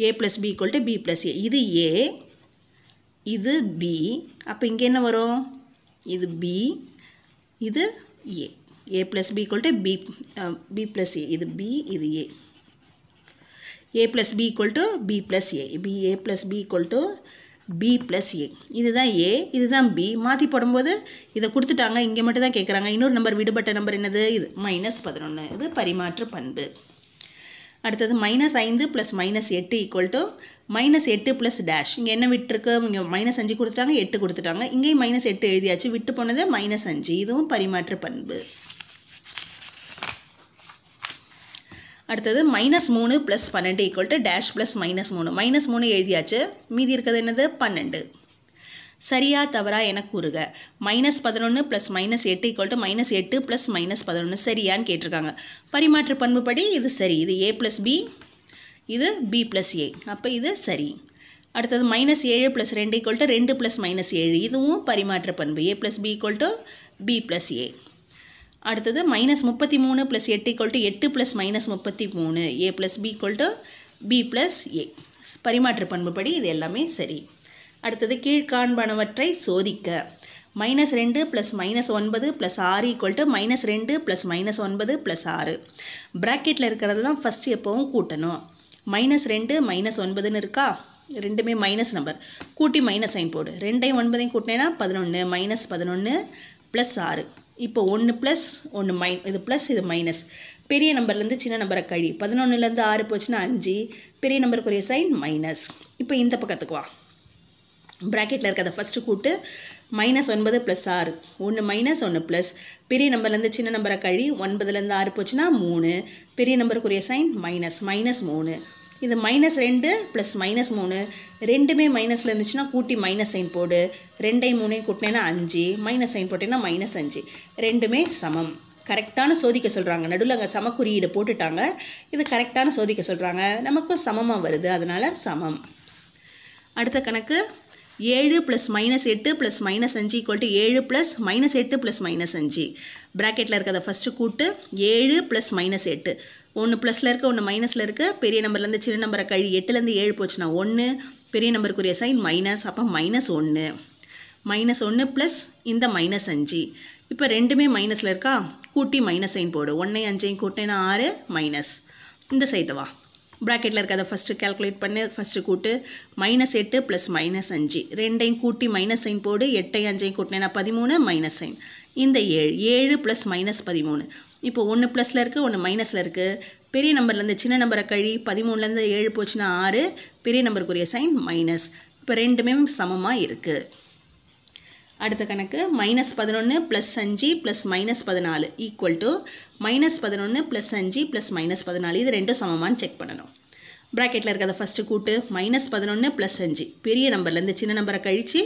A plus B equal to B plus A இது ஏ இது பி அப்போ இங்கே என்ன வரும் இது பி இது A A plus B equal to B B plus A இது பி இது A A plus B equal to B plus A B A plus B equal to B plus A இதுதான் A இதுதான் B மாற்றி போடும்போது இதை கொடுத்துட்டாங்க இங்கே மட்டும் தான் கேட்குறாங்க இன்னொரு நம்பர் விடுபட்ட நம்பர் என்னது இது மைனஸ் பதினொன்று இது பரிமாற்று பண்பு அடுத்தது மைனஸ் ஐந்து ப்ளஸ் மைனஸ் எட்டு ஈக்குவல் டு மைனஸ் எட்டு ப்ளஸ் டேஷ் இங்கே என்ன விட்டுருக்கு இங்கே மைனஸ் அஞ்சு கொடுத்துட்டாங்க எட்டு கொடுத்துட்டாங்க இங்கேயும் மைனஸ் எட்டு எழுதியாச்சு விட்டு போனது மைனஸ் அஞ்சு இதுவும் பரிமாற்று பண்பு அடுத்தது மைனஸ் மூணு ப்ளஸ் பன்னெண்டு equal to dash plus minus மூணு மைனஸ் மூணு எழுதியாச்சு மீதி இருக்கிறது என்னது பன்னெண்டு சரியா தவறா என கூறுக மைனஸ் பதினொன்று ப்ளஸ் மைனஸ் எட்டு ஈக்குவல் டு மைனஸ் எட்டு ப்ளஸ் மைனஸ் பதினொன்று சரியான்னு கேட்டிருக்காங்க பரிமாற்று பண்புப்படி இது சரி இது ஏ ப்ளஸ் பி இது பி ப்ளஸ் ஏ அப்போ இது சரி அடுத்தது மைனஸ் ஏழு ப்ளஸ் ரெண்டு ஈக்குவல் டு ரெண்டு ப்ளஸ் மைனஸ் ஏழு இதுவும் பரிமாற்ற பண்பு A plus B equal to B plus A அடுத்தது மைனஸ் முப்பத்தி மூணு ப்ளஸ் எட்டு ஈக்குவல் டு எட்டு ப்ளஸ் மைனஸ் முப்பத்தி மூணு A plus B equal to B plus A பரிமாற்று பண்புபடி இது எல்லாமே சரி அடுத்தது கீழ்காண்பனவற்றை சோதிக்க மைனஸ் ரெண்டு ப்ளஸ் மைனஸ் ஒன்பது ப்ளஸ் ஆறு ஈக்குவல் டு மைனஸ் ரெண்டு ப்ளஸ் மைனஸ் ஒன்பது ப்ளஸ் ஆறு ப்ராக்கெட்டில் இருக்கிறது தான் ஃபஸ்ட்டு எப்போவும் கூட்டணும் மைனஸ் ரெண்டு மைனஸ் ஒன்பதுன்னு இருக்கா ரெண்டுமே மைனஸ் நம்பர் கூட்டி மைனஸ் சைன் போடு ரெண்டையும் ஒன்பதையும் கூட்டினேன்னா பதினொன்று மைனஸ் பதினொன்று ப்ளஸ் ஆறு இப்போ ஒன்று ப்ளஸ் ஒன்று மைன் இது ப்ளஸ் இது மைனஸ் பெரிய நம்பர்லேருந்து சின்ன நம்பரை கழி பதினொன்றுலேருந்து ஆறு போச்சுன்னா அஞ்சு பெரிய நம்பருக்குரிய சைன் மைனஸ் இப்போ இந்த பக்கத்துக்கு வா ப்ராக்கெட்டில் இருக்கிறத ஃபஸ்ட்டு கூட்டு மைனஸ் ஒன்பது ப்ளஸ் ஆறு ஒன்று மைனஸ் ஒன்று ப்ளஸ் பெரிய நம்பர்லேருந்து சின்ன நம்பரை கழி ஒன்பதுலேருந்து ஆறு போச்சுன்னா மூணு பெரிய நம்பருக்குரிய சைன் மைனஸ் மைனஸ் மூணு இது மைனஸ் ரெண்டு ப்ளஸ் மைனஸ் மூணு ரெண்டுமே மைனஸில் இருந்துச்சுன்னா கூட்டி மைனஸ் சைன் போடு ரெண்டையும் மூணையும் கூட்டினேன்னா அஞ்சு மைனஸ் சைன் போட்டேன்னா மைனஸ் அஞ்சு ரெண்டுமே சமம் கரெக்டான சோதிக்க சொல்கிறாங்க நடுவில் அங்கே சமக்குறியீடு போட்டுட்டாங்க இது கரெக்டான சோதிக்க சொல்கிறாங்க நமக்கும் சமமாக வருது அதனால் சமம் அடுத்த கணக்கு ஏழு ப்ளஸ் மைனஸ் எட்டு ப்ளஸ் மைனஸ் அஞ்சு ஈக்குவல் டு ஏழு ப்ளஸ் மைனஸ் எட்டு ப்ளஸ் மைனஸ் அஞ்சு ப்ராக்கெட்டில் இருக்கிறத ஃபஸ்ட்டு கூட்டு ஏழு ப்ளஸ் மைனஸ் எட்டு ஒன்று ப்ளஸில் இருக்க ஒன்று மைனஸில் இருக்குது பெரிய நம்பர்லேருந்து சின்ன நம்பரை கழி எட்டுலேருந்து ஏழு போச்சுன்னா ஒன்று பெரிய நம்பருக்குரிய சைன் மைனஸ் அப்போ மைனஸ் ஒன்று மைனஸ் ஒன்று ப்ளஸ் இந்த மைனஸ் அஞ்சு இப்போ ரெண்டுமே மைனஸில் இருக்கா கூட்டி மைனஸ் சைன் போடு ஒன்றையும் அஞ்சையும் கூட்டினா ஆறு மைனஸ் இந்த சைடு வா ப்ராக்கெட்டில் இருக்க அதை ஃபஸ்ட்டு கேல்குலேட் பண்ணி ஃபஸ்ட்டு கூட்டு மைனஸ் எட்டு ப்ளஸ் மைனஸ் அஞ்சு ரெண்டையும் கூட்டி மைனஸ் சைன் போடு எட்டையும் அஞ்சையும் கூட்டினேன்னா பதிமூணு மைனஸ் சைன் இந்த ஏழு ஏழு ப்ளஸ் மைனஸ் பதிமூணு இப்போ ஒன்று ப்ளஸில் இருக்குது ஒன்று மைனஸில் இருக்குது பெரிய நம்பர்லேருந்து சின்ன நம்பரை கழி பதிமூணுலேருந்து ஏழு போச்சுன்னா ஆறு பெரிய நம்பருக்குரிய சைன் மைனஸ் இப்போ ரெண்டுமே சமமாக இருக்குது அடுத்த கணக்கு மைனஸ் பதினொன்று ப்ளஸ் அஞ்சு ப்ளஸ் மைனஸ் பதினாலு ஈக்குவல் டு மைனஸ் பதினொன்று ப்ளஸ் அஞ்சு ப்ளஸ் மைனஸ் பதினாலு இது ரெண்டும் சமமானு செக் பண்ணணும் ப்ராக்கெட்டில் இருக்கிறத ஃபஸ்ட்டு கூட்டு மைனஸ் பதினொன்று ப்ளஸ் அஞ்சு பெரிய நம்பர்லேருந்து சின்ன நம்பரை கழித்து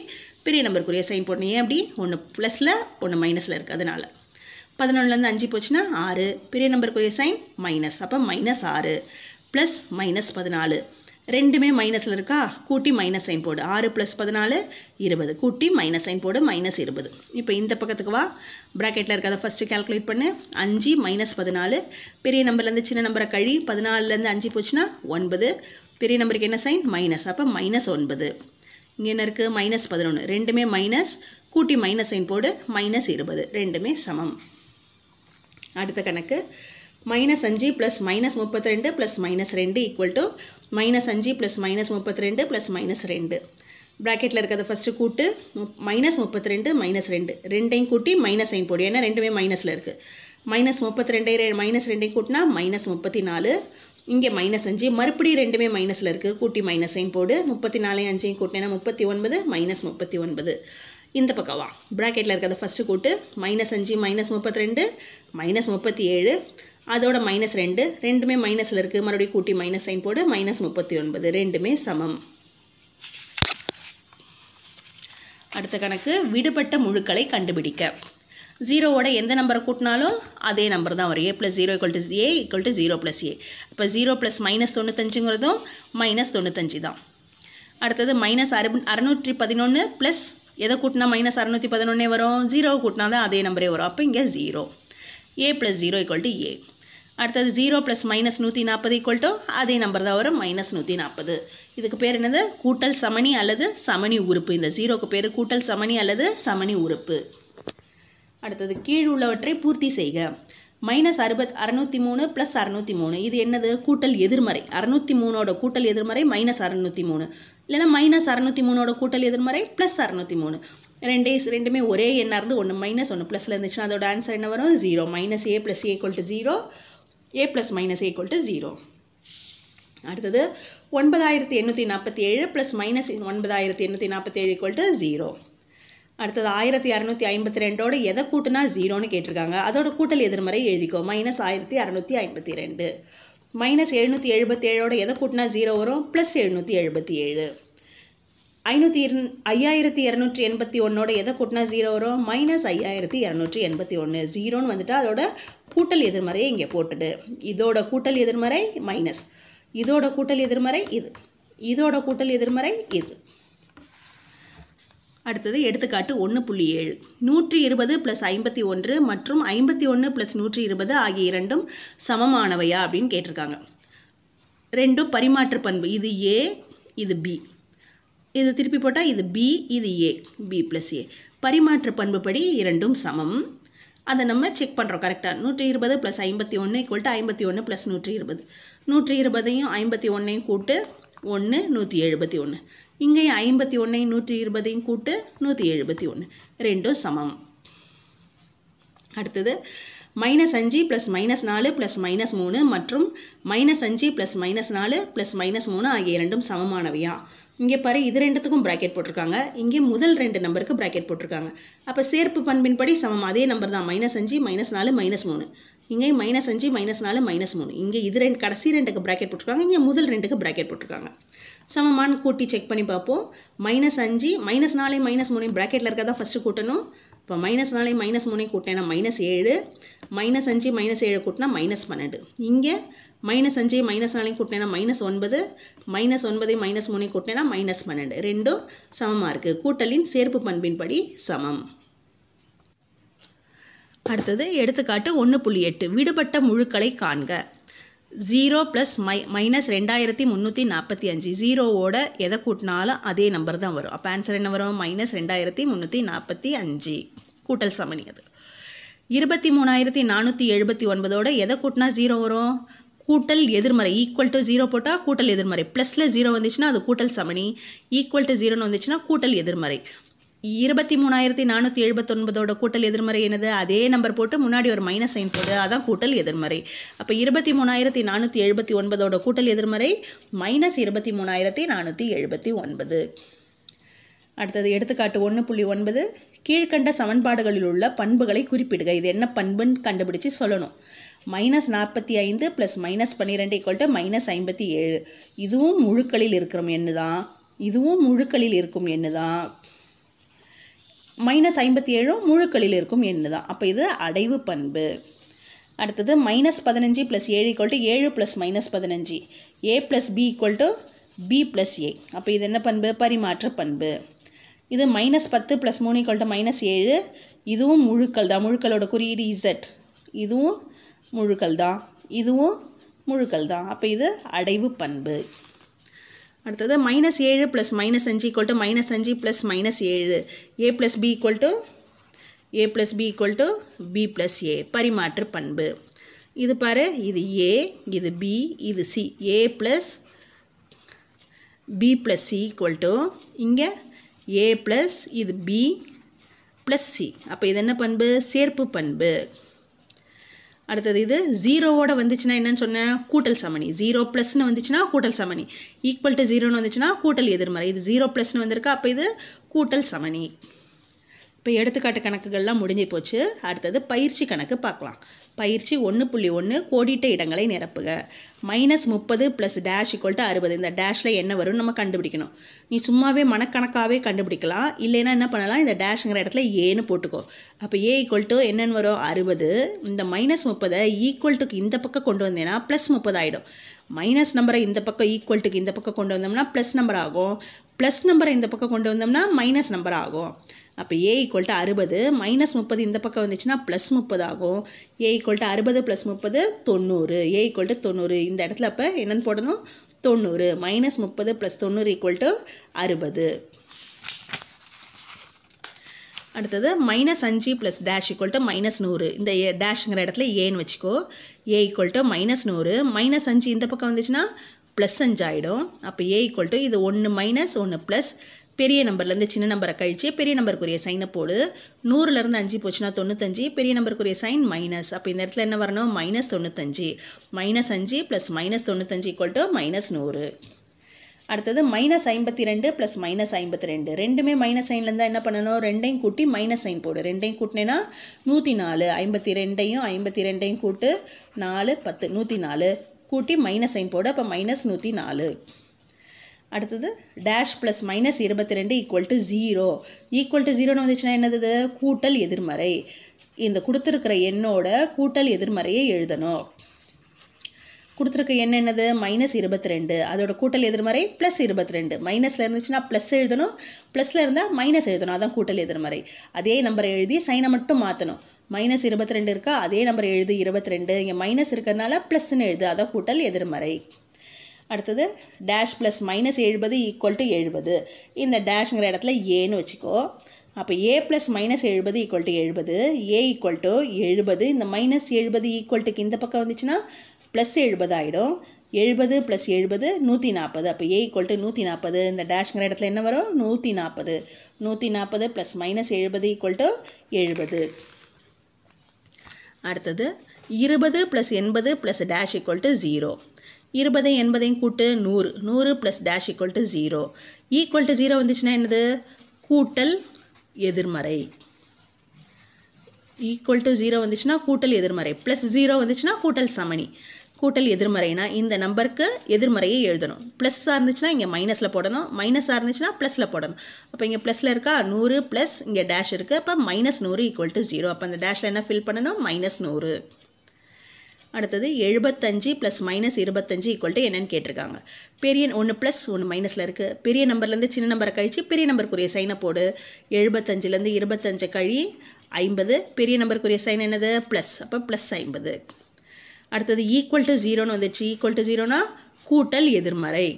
பெரிய நம்பருக்குரிய சைன் போடணும் ஏன் அப்படி ஒன்று ப்ளஸில் ஒன்று மைனஸில் இருக்குது அதனால் பதினொன்றுலேருந்து அஞ்சு போச்சுன்னா ஆறு பெரிய நம்பருக்குரிய சைன் மைனஸ் அப்போ மைனஸ் ஆறு ப்ளஸ் மைனஸ் பதினாலு ரெண்டுமே மைனஸில் இருக்கா கூட்டி மைனஸ் சைன் போடு ஆறு ப்ளஸ் பதினாலு இருபது கூட்டி மைனஸ் சைன் போடு மைனஸ் இருபது இப்போ இந்த பக்கத்துக்கு வா ப்ராக்கெட்டில் இருக்கிறத ஃபஸ்ட்டு கேல்குலேட் பண்ணு அஞ்சு மைனஸ் பதினாலு பெரிய நம்பர்லேருந்து சின்ன நம்பரை கழி பதினாலுலேருந்து அஞ்சு போச்சுன்னா ஒன்பது பெரிய நம்பருக்கு என்ன சைன் மைனஸ் அப்போ மைனஸ் ஒன்பது இங்கே என்ன இருக்குது மைனஸ் பதினொன்று ரெண்டுமே மைனஸ் கூட்டி மைனஸ் சைன் போடு மைனஸ் இருபது ரெண்டுமே சமம் அடுத்த கணக்கு மைனஸ் அஞ்சு ப்ளஸ் மைனஸ் முப்பத்தி ரெண்டு ப்ளஸ் மைனஸ் ரெண்டு ஈக்குவல் டு மைனஸ் அஞ்சு ப்ளஸ் மைனஸ் முப்பத்தி ரெண்டு ப்ளஸ் மைனஸ் ரெண்டு ப்ராக்கெட்டில் இருக்கிறத ஃபஸ்ட்டு கூட்டு மைனஸ் முப்பத்தி ரெண்டு மைனஸ் ரெண்டு ரெண்டையும் கூட்டி மைனஸ் சைன் போடு ஏன்னா ரெண்டுமே மைனஸில் இருக்குது மைனஸ் முப்பத்தி ரெண்டை மைனஸ் ரெண்டையும் கூட்டினா மைனஸ் முப்பத்தி நாலு இங்கே மைனஸ் அஞ்சு மறுபடியும் ரெண்டுமே மைனஸில் இருக்குது கூட்டி மைனஸ் சைன் போடு முப்பத்தி நாலையும் அஞ்சையும் கூட்டினா முப்பத்தி ஒன்பது மைனஸ் முப்பத்தி ஒன்பது இந்த பக்கம் வா ப்ராக்கெட்டில் இருக்கிறத ஃபஸ்ட்டு கூட்டு மைனஸ் அஞ்சு மைனஸ் முப்பத்தி ரெண்டு மைனஸ் முப்பத்தி ஏழு அதோட மைனஸ் ரெண்டு ரெண்டுமே மைனஸில் இருக்குது மறுபடியும் கூட்டி மைனஸ் சைன் போடு மைனஸ் முப்பத்தி ஒன்பது ரெண்டுமே சமம் அடுத்த கணக்கு விடுபட்ட முழுக்களை கண்டுபிடிக்க ஜீரோவோட எந்த நம்பரை கூட்டினாலும் அதே நம்பர் தான் வரும் A plus zero equal to A equal to zero plus A இப்போ ஜீரோ ப்ளஸ் மைனஸ் தொண்ணூத்தஞ்சுங்கிறதும் மைனஸ் தொண்ணூத்தஞ்சு தான் அடுத்தது மைனஸ் அறு அறுநூற்றி பதினொன்று ப்ளஸ் எதை கூட்டினா மைனஸ் அறநூற்றி பதினொன்னே வரும் ஜீரோ கூட்டினா தான் அதே நம்பரே வரும் அப்போ இங்கே zero A plus zero equal to A அடுத்தது ஜீரோ ப்ளஸ் மைனஸ் நூற்றி நாற்பது ஈக்குவல் டு அதே நம்பர் தான் வரும் மைனஸ் நூற்றி நாற்பது இதுக்கு பேர் என்னது கூட்டல் சமணி அல்லது சமணி உறுப்பு இந்த ஜீரோக்கு பேர் கூட்டல் சமணி அல்லது சமணி உறுப்பு அடுத்தது கீழ் உள்ளவற்றை பூர்த்தி செய்க மைனஸ் அறுபத் அறநூற்றி மூணு ப்ளஸ் அறநூற்றி மூணு இது என்னது கூட்டல் எதிர்மறை அறநூற்றி மூணோட கூட்டல் எதிர்மறை மைனஸ் அறநூற்றி மூணு இல்லைனா மைனஸ் அறநூற்றி மூணோட கூட்டல் எதிர்மறை ப்ளஸ் அறநூற்றி மூணு ரெண்டே ரெண்டுமே ஒரே எண்ணாக இருந்து ஒன்று மைனஸ் ஒன்று ப்ளஸில் இருந்துச்சுன்னா அதோட ஆன்சர் என்ன வரும் zero minus A plus equal to zero A plus minus equal to zero அடுத்தது ஒன்பதாயிரத்தி எண்ணூற்றி நாற்பத்தி ஏழு ப்ளஸ் மைனஸ் ஒன்பதாயிரத்தி எண்ணூற்றி நாற்பத்தி ஏழு ஈக்குவல் டு ஜீரோ அடுத்தது ஆயிரத்தி இரநூத்தி ஐம்பத்தி ரெண்டோட எதை கூட்டினா ஜீரோன்னு கேட்டிருக்காங்க அதோட கூட்டல் எதிர்மறை எழுதிக்கோ மைனஸ் ஆயிரத்தி இரநூத்தி ஐம்பத்தி ரெண்டு மைனஸ் எழுநூற்றி எழுபத்தி ஏழோட எதை கூட்டினா ஜீரோ வரும் ப்ளஸ் எழுநூற்றி எழுபத்தி ஏழு ஐநூற்றி இரு ஐயாயிரத்தி இரநூற்றி எண்பத்தி ஒன்னோட எதை கூட்டினா ஜீரோ வரும் மைனஸ் ஐயாயிரத்தி இரநூற்றி எண்பத்தி ஒன்று ஜீரோன்னு வந்துட்டு அதோட கூட்டல் எதிர்மறையை இங்கே போட்டுடு இதோட கூட்டல் எதிர்மறை மைனஸ் இதோட கூட்டல் எதிர்மறை இது இதோட கூட்டல் எதிர்மறை இது அடுத்தது எடுத்துக்காட்டு ஒன்று புள்ளி ஏழு நூற்றி இருபது ப்ளஸ் ஐம்பத்தி ஒன்று மற்றும் ஐம்பத்தி ஒன்று ப்ளஸ் நூற்றி இருபது ஆகிய இரண்டும் சமமானவையா அப்படின்னு கேட்டிருக்காங்க ரெண்டும் பரிமாற்று பண்பு இது ஏ இது பி இது திருப்பி போட்டால் இது பி இது ஏ பி ப்ளஸ் ஏ பரிமாற்று பண்புப்படி இரண்டும் சமம் அதை நம்ம செக் பண்ணுறோம் கரெக்டாக நூற்றி இருபது ப்ளஸ் ஐம்பத்தி ஒன்று ஈக்குவல் டு ஐம்பத்தி ஒன்று ப்ளஸ் நூற்றி இருபது நூற்றி இருபதையும் ஐம்பத்தி ஒன்றையும் கூட்டு ஒன்று நூற்றி எழுபத்தி ஒன்று இங்கேயும் ஐம்பத்தி ஒன்றையும் நூற்றி இருபதையும் கூட்டு நூற்றி எழுபத்தி ஒன்று ரெண்டும் சமம் அடுத்தது மைனஸ் அஞ்சு ப்ளஸ் மைனஸ் நாலு ப்ளஸ் மைனஸ் மூணு மற்றும் மைனஸ் அஞ்சு ப்ளஸ் மைனஸ் நாலு ப்ளஸ் மைனஸ் மூணு ஆகிய இரண்டும் சமமானவையா இங்கே பாரு இது ரெண்டுத்துக்கும் ப்ராக்கெட் போட்டிருக்காங்க இங்கே முதல் ரெண்டு நம்பருக்கு ப்ராக்கெட் போட்டிருக்காங்க அப்போ சேர்ப்பு பண்பின்படி சமம் அதே நம்பர் தான் மைனஸ் அஞ்சு மைனஸ் நாலு மைனஸ் மூணு இங்கே மைனஸ் அஞ்சு மைனஸ் நாலு மைனஸ் மூணு இங்கே இது ரெண்டு கடைசி ரெண்டுக்கு ப்ராக்கெட் போட்டிருக்காங்க இங்கே முதல் ரெண்டுக்கு ப்ராக்கெட் போட்டிருக்காங்க சமமானு கூட்டி செக் பண்ணி பார்ப்போம் மைனஸ் அஞ்சு மைனஸ் நாலே மைனஸ் மூணு ப்ராக்கெட்டில் தான் ஃபஸ்ட்டு கூட்டணும் இப்போ மைனஸ் நாலே மைனஸ் மூணு கூட்டினா மைனஸ் ஏழு மைனஸ் அஞ்சு மைனஸ் ஏழு கூட்டினா மைனஸ் பன்னெண்டு இங்கே மைனஸ் அஞ்சு மைனஸ் நாலையும் கூட்டினா மைனஸ் ஒன்பது மைனஸ் ஒன்பதை மைனஸ் மூணு கூட்டினேன்னா மைனஸ் பன்னெண்டு ரெண்டும் சமமாக இருக்குது கூட்டலின் சேர்ப்பு பண்பின்படி சமம் அடுத்தது எடுத்துக்காட்டு ஒன்று புள்ளி எட்டு விடுபட்ட முழுக்களை காண்க ஜீரோ ப்ளஸ் மை மைனஸ் ரெண்டாயிரத்தி முந்நூற்றி நாற்பத்தி அஞ்சு ஜீரோவோட எதை கூட்டினாலும் அதே நம்பர் தான் வரும் அப்போ ஆன்சர் என்ன வரும் மைனஸ் ரெண்டாயிரத்தி முந்நூற்றி நாற்பத்தி அஞ்சு கூட்டல் சமணி அது இருபத்தி மூணாயிரத்தி நானூற்றி எழுபத்தி ஒன்பதோட எதை கூட்டினா ஜீரோ வரும் கூட்டல் எதிர்மறை ஈக்குவல் டு ஜீரோ போட்டால் கூட்டல் எதிர்மறை ப்ளஸில் ஜீரோ வந்துச்சுன்னா அது கூட்டல் சமணி ஈக்குவல் டு ஜீரோன்னு வந்துச்சுன்னா கூட்டல் எதிர்மறை இருபத்தி மூணாயிரத்தி நானூற்றி எழுபத்தொன்பதோட கூட்டல் எதிர்மறை என்னது அதே நம்பர் போட்டு முன்னாடி ஒரு மைனஸ் சைன் போடு அதான் கூட்டல் எதிர்மறை அப்போ இருபத்தி மூணாயிரத்தி நானூற்றி எழுபத்தி ஒன்பதோட கூட்டல் எதிர்மறை மைனஸ் இருபத்தி மூணாயிரத்தி நானூற்றி எழுபத்தி ஒன்பது அடுத்தது எடுத்துக்காட்டு ஒன்று புள்ளி ஒன்பது கீழ்கண்ட சமன்பாடுகளில் உள்ள பண்புகளை குறிப்பிடுக இது என்ன பண்புன்னு கண்டுபிடிச்சு சொல்லணும் மைனஸ் நாற்பத்தி ஐந்து ப்ளஸ் மைனஸ் பன்னிரெண்டு ஈக்குவல் டு மைனஸ் ஐம்பத்தி ஏழு இதுவும் முழுக்களில் இருக்கிற எண்ணு தான் இதுவும் முழுக்களில் இருக்கும் எண்ணு தான் மைனஸ் ஐம்பத்தி ஏழும் முழுக்களில் இருக்கும் எண்ணு தான் அப்போ இது அடைவு பண்பு அடுத்தது மைனஸ் பதினஞ்சு ப்ளஸ் ஏழு ஈக்குவல் டு ஏழு ப்ளஸ் மைனஸ் பதினஞ்சு A plus B equal to B plus A அப்போ இது என்ன பண்பு பரிமாற்ற பண்பு இது மைனஸ் பத்து ப்ளஸ் மூணு ஈக்குவல் டு மைனஸ் ஏழு இதுவும் முழுக்கள் தான் முழுக்களோட குறியீடு இசட் இதுவும் முழுக்கள் தான் இதுவும் முழுக்கள் தான் அப்போ இது அடைவு பண்பு அடுத்தது மைனஸ் ஏழு ப்ளஸ் மைனஸ் அஞ்சு ஈக்குவல் டு மைனஸ் அஞ்சு ப்ளஸ் மைனஸ் ஏழு A plus B equal to A plus B equal to B plus A பரிமாற்று பண்பு இது பாரு இது ஏ இது பி இது C A plus B plus C equal to இங்கே ஏ ப்ளஸ் இது பி ப்ளஸ் சி அப்போ இது என்ன பண்பு சேர்ப்பு பண்பு அடுத்தது இது ஜீரோவோட வந்துச்சுன்னா என்னன்னு சொன்னேன் கூட்டல் சமணி ஜீரோ ப்ளஸ்னு வந்துச்சுன்னா கூட்டல் சமணி ஈக்குவல் டு ஜீரோன்னு வந்துச்சுன்னா கூட்டல் எதிர்மறை இது ஜீரோ ப்ளஸ்னு வந்திருக்கா அப்போ இது கூட்டல் சமணி இப்போ எடுத்துக்காட்டு கணக்குகள்லாம் முடிஞ்சு போச்சு அடுத்தது பயிற்சி கணக்கு பார்க்கலாம் பயிற்சி ஒன்று புள்ளி ஒன்று கோடிட்ட இடங்களை நிரப்புக மைனஸ் முப்பது ப்ளஸ் டேஷ் ஈக்குவல் டு அறுபது இந்த டேஷில் என்ன வரும்னு நம்ம கண்டுபிடிக்கணும் நீ சும்மாவே மனக்கணக்காகவே கண்டுபிடிக்கலாம் இல்லைன்னா என்ன பண்ணலாம் இந்த டேஷுங்கிற இடத்துல ஏன்னு போட்டுக்கோ அப்போ ஏ ஈக்குவல் டு என்னென்னு வரும் அறுபது இந்த மைனஸ் முப்பதை ஈக்குவல் டுக்கு இந்த பக்கம் கொண்டு வந்தேன்னா ப்ளஸ் முப்பது ஆகிடும் மைனஸ் நம்பரை இந்த பக்கம் ஈக்குவல் டுக்கு இந்த பக்கம் கொண்டு வந்தோம்னா ப்ளஸ் நம்பர் ஆகும் ப்ளஸ் நம்பரை இந்த பக்கம் கொண்டு வந்தோம்னா மைனஸ் நம்பர் ஆகும் அப்போ ஏ ஈக்குவல் டு அறுபது மைனஸ் முப்பது இந்த பக்கம் வந்துச்சுன்னா ப்ளஸ் முப்பது ஆகும் ஏ ஈக்குவல் டு அறுபது ப்ளஸ் முப்பது தொண்ணூறு ஏ ஈக்குவல் டு தொண்ணூறு இந்த இடத்துல அப்போ என்னென்னு போடணும் தொண்ணூறு மைனஸ் முப்பது ப்ளஸ் தொண்ணூறு ஈக்குவல் டு அறுபது அடுத்தது மைனஸ் அஞ்சு plus dash equal to minus நூறு இந்த ஏ டேஷுங்கிற இடத்துல ஏன்னு வச்சுக்கோ ஏ ஈக்குவல் டு மைனஸ் நூறு மைனஸ் அஞ்சு இந்த பக்கம் வந்துச்சுன்னா ப்ளஸ் அஞ்சு ஆகிடும் அப்போ ஏ ஈக்குவல் டு இது ஒன்று மைனஸ் ஒன்று ப்ளஸ் பெரிய நம்பர்லேருந்து சின்ன நம்பரை கழித்து பெரிய நம்பருக்குரிய சைனை போடு நூறுலேருந்து அஞ்சு போச்சுன்னா தொண்ணூத்தஞ்சு பெரிய நம்பருக்குரிய சைன் மைனஸ் அப்போ இந்த இடத்துல என்ன வரணும் மைனஸ் தொண்ணூத்தஞ்சு மைனஸ் அஞ்சு ப்ளஸ் மைனஸ் தொண்ணூத்தஞ்சு ஈக்குவல் டு மைனஸ் நூறு அடுத்தது மைனஸ் ஐம்பத்தி ரெண்டு ப்ளஸ் மைனஸ் ஐம்பத்தி ரெண்டு ரெண்டுமே மைனஸ் சைன்லேருந்தா என்ன பண்ணணும் ரெண்டையும் கூட்டி மைனஸ் சைன் போடு ரெண்டையும் கூட்டினேன்னா நூற்றி நாலு ஐம்பத்தி ரெண்டையும் ஐம்பத்தி ரெண்டையும் கூட்டு நாலு பத்து நூற்றி நாலு கூட்டி மைனஸ் சைன் போடு அப்போ மைனஸ் நூற்றி நாலு அடுத்தது டேஷ் ப்ளஸ் மைனஸ் இருபத்தி ரெண்டு equal to zero equal to ஜீரோன்னு வந்துச்சுன்னா என்னது கூட்டல் எதிர்மறை இந்த கொடுத்துருக்கிற எண்ணோட கூட்டல் எதிர்மறையை எழுதணும் கொடுத்துருக்க எண் என்னது மைனஸ் இருபத்தி ரெண்டு அதோட கூட்டல் எதிர்மறை ப்ளஸ் இருபத்தி ரெண்டு மைனஸில் இருந்துச்சுன்னா ப்ளஸ் எழுதணும் ப்ளஸில் இருந்தால் மைனஸ் எழுதணும் அதான் கூட்டல் எதிர்மறை அதே நம்பரை எழுதி சைனை மட்டும் மாற்றணும் மைனஸ் இருபத்தி ரெண்டு இருக்கா அதே நம்பர் எழுது இருபத்தி ரெண்டு இங்கே மைனஸ் இருக்கிறதுனால ப்ளஸ்ன்னு எழுது அதான் கூட்டல் எதிர்மறை அடுத்தது டேஷ் ப்ளஸ் மைனஸ் எழுபது ஈக்குவல் டு எழுபது இந்த டேஷ்ங்கிற இடத்துல ஏன்னு வச்சுக்கோ அப்போ ஏ ப்ளஸ் மைனஸ் எழுபது ஈக்குவல் டு எழுபது ஏ ஈக்குவல் டு எழுபது இந்த மைனஸ் எழுபது ஈக்குவல் டுக்கு இந்த பக்கம் வந்துச்சுன்னா ப்ளஸ் எழுபது ஆகிடும் எழுபது ப்ளஸ் எழுபது நூற்றி நாற்பது அப்போ ஏ ஈக்குவல் டு நூற்றி நாற்பது இந்த டேஷ்ங்கிற இடத்துல என்ன வரும் நூற்றி நாற்பது நூற்றி நாற்பது ப்ளஸ் மைனஸ் எழுபது ஈக்குவல் டு எழுபது அடுத்தது இருபது ப்ளஸ் எண்பது plus dash equal to zero இருபது எண்பதையும் கூட்டு நூறு நூறு plus dash equal to zero equal to zero வந்துச்சுன்னா என்னது கூட்டல் எதிர்மறை ஈக்குவல் டு ஜீரோ வந்துச்சுன்னா கூட்டல் எதிர்மறை ப்ளஸ் ஜீரோ வந்துச்சுன்னா கூட்டல் சமணி கூட்டல் எதிர்மறைனா இந்த நம்பருக்கு எதிர்மறையை எழுதணும் ப்ளஸ்ஸாக இருந்துச்சுன்னா இங்கே மைனஸில் போடணும் மைனஸாக இருந்துச்சுன்னா ப்ளஸில் போடணும் அப்போ இங்கே ப்ளஸில் இருக்கா நூறு ப்ளஸ் இங்கே டேஷ் இருக்குது அப்போ மைனஸ் நூறு ஈக்குவல் டு ஜீரோ அப்போ அந்த டேஷில் என்ன ஃபில் பண்ணணும் மைனஸ் நூறு அடுத்தது எழுபத்தஞ்சு ப்ளஸ் மைனஸ் இருபத்தஞ்சு ஈக்குவல் டு என்னன்னு கேட்டிருக்காங்க பெரிய ஒன்று ப்ளஸ் ஒன்று மைனஸில் இருக்குது பெரிய நம்பர்லேருந்து சின்ன நம்பரை கழித்து பெரிய நம்பருக்குரிய சைனை போடு எழுபத்தஞ்சிலேருந்து இருபத்தஞ்சு கழி ஐம்பது பெரிய நம்பருக்குரிய சைன் என்னது ப்ளஸ் அப்போ ப்ளஸ் ஐம்பது அடுத்தது ஈக்குவல் டு ஜீரோன்னு வந்துச்சு ஈக்குவல் டு ஜீரோனா கூட்டல் எதிர்மறை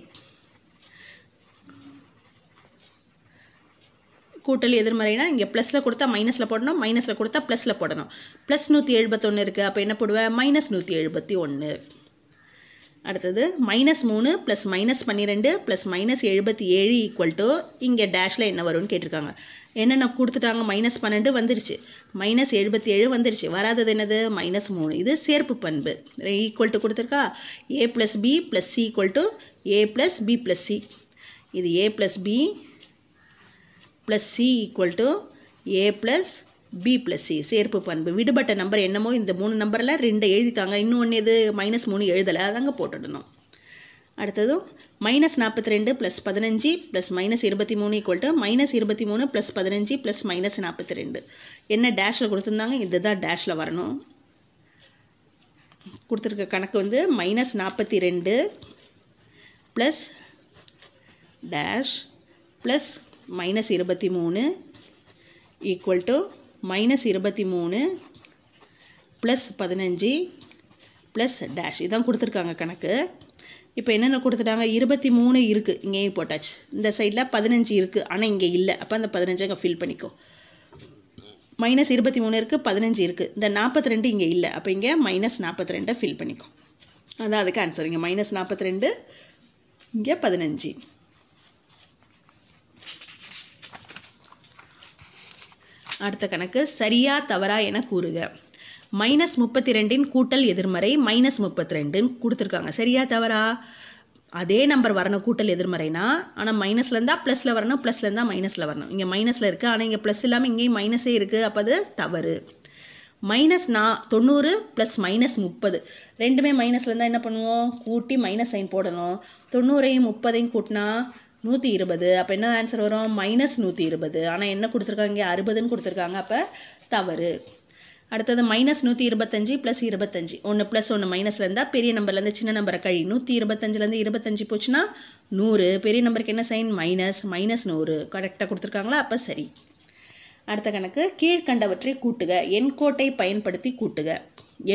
கூட்டல் எதிர்மறைனா இங்கே ப்ளஸில் கொடுத்தா மைனஸில் போடணும் மைனஸில் கொடுத்தா ப்ளஸில் போடணும் ப்ளஸ் நூற்றி எழுபத்தொன்று இருக்குது அப்போ என்ன போடுவேன் மைனஸ் நூற்றி எழுபத்தி ஒன்று அடுத்தது மைனஸ் மூணு ப்ளஸ் மைனஸ் பன்னிரெண்டு ப்ளஸ் மைனஸ் எழுபத்தி ஏழு ஈக்குவல் டு இங்கே டேஷில் என்ன வரும்னு கேட்டிருக்காங்க என்னென்ன கொடுத்துட்டாங்க மைனஸ் பன்னெண்டு வந்துருச்சு மைனஸ் எழுபத்தி ஏழு வந்துருச்சு வராதது என்னது மைனஸ் மூணு இது சேர்ப்பு பண்பு ஈக்குவல் டு கொடுத்துருக்கா A plus B plus C equal to A plus B plus C இது A plus B plus C equal to A plus B plus C சேர்ப்பு பண்பு விடுபட்ட நம்பர் என்னமோ இந்த மூணு நம்பரில் ரெண்டை எழுதித்தாங்க இன்னும் ஒன்று இது மைனஸ் மூணு எழுதலை அதாங்க போட்டுடணும் அடுத்ததும் மைனஸ் நாற்பத்தி ரெண்டு ப்ளஸ் பதினஞ்சு ப்ளஸ் மைனஸ் இருபத்தி மூணு ஈக்குவல் டு மைனஸ் இருபத்தி மூணு ப்ளஸ் பதினஞ்சு ப்ளஸ் மைனஸ் நாற்பத்தி ரெண்டு என்ன டேஷில் கொடுத்துருந்தாங்க தான் டேஷில் வரணும் கொடுத்துருக்க கணக்கு வந்து மைனஸ் நாற்பத்தி ரெண்டு ப்ளஸ் டேஷ் ப்ளஸ் மைனஸ் இருபத்தி மூணு ஈக்குவல் டு மைனஸ் இருபத்தி மூணு ப்ளஸ் பதினஞ்சு ப்ளஸ் டேஷ் இதான் கொடுத்துருக்காங்க கணக்கு இப்போ என்னென்ன கொடுத்துட்டாங்க இருபத்தி மூணு இருக்குது இங்கேயும் போட்டாச்சு இந்த சைடில் பதினஞ்சு இருக்குது ஆனால் இங்கே இல்லை அப்போ அந்த பதினஞ்சு அங்கே ஃபில் பண்ணிக்கோ மைனஸ் இருபத்தி மூணு இருக்குது பதினஞ்சு இருக்குது இந்த நாற்பத்தி ரெண்டு இங்கே இல்லை அப்போ இங்கே மைனஸ் நாற்பத்தி ரெண்டை ஃபில் பண்ணிக்கோ அதான் அதுக்கு ஆன்சர் இங்கே மைனஸ் நாற்பத்தி ரெண்டு இங்கே பதினஞ்சு அடுத்த கணக்கு சரியா தவறா என கூறுக மைனஸ் முப்பத்தி ரெண்டின் கூட்டல் எதிர்மறை மைனஸ் முப்பத்தி ரெண்டுன்னு கொடுத்துருக்காங்க சரியா தவறா அதே நம்பர் வரணும் கூட்டல் எதிர்மறைனா ஆனால் மைனஸில் இருந்தால் ப்ளஸில் வரணும் ப்ளஸில் இருந்தால் மைனஸில் வரணும் இங்கே மைனஸில் இருக்குது ஆனால் இங்கே ப்ளஸ் இல்லாமல் இங்கேயும் மைனஸே இருக்குது அப்போ அது தவறு மைனஸ் நா தொண்ணூறு ப்ளஸ் மைனஸ் முப்பது ரெண்டுமே மைனஸில் இருந்தால் என்ன பண்ணுவோம் கூட்டி மைனஸ் சைன் போடணும் தொண்ணூறையும் முப்பதையும் கூட்டினா நூற்றி இருபது அப்போ என்ன ஆன்சர் வரும் மைனஸ் நூற்றி இருபது ஆனால் என்ன கொடுத்துருக்காங்க இங்கே அறுபதுன்னு கொடுத்துருக்காங்க அப்போ தவறு அடுத்தது மைனஸ் நூற்றி இருபத்தஞ்சி ப்ளஸ் இருபத்தஞ்சி ஒன்று ப்ளஸ் ஒன்று மைனஸில் இருந்தால் பெரிய நம்பர்லேருந்து சின்ன நம்பரை கழி நூற்றி இருபத்தஞ்சிலேருந்து இருபத்தஞ்சி போச்சுன்னா நூறு பெரிய நம்பருக்கு என்ன சைன் மைனஸ் மைனஸ் நூறு கரெக்டாக கொடுத்துருக்காங்களா அப்போ சரி அடுத்த கணக்கு கீழ்கண்டவற்றை கூட்டுக எண் கோட்டை பயன்படுத்தி கூட்டுக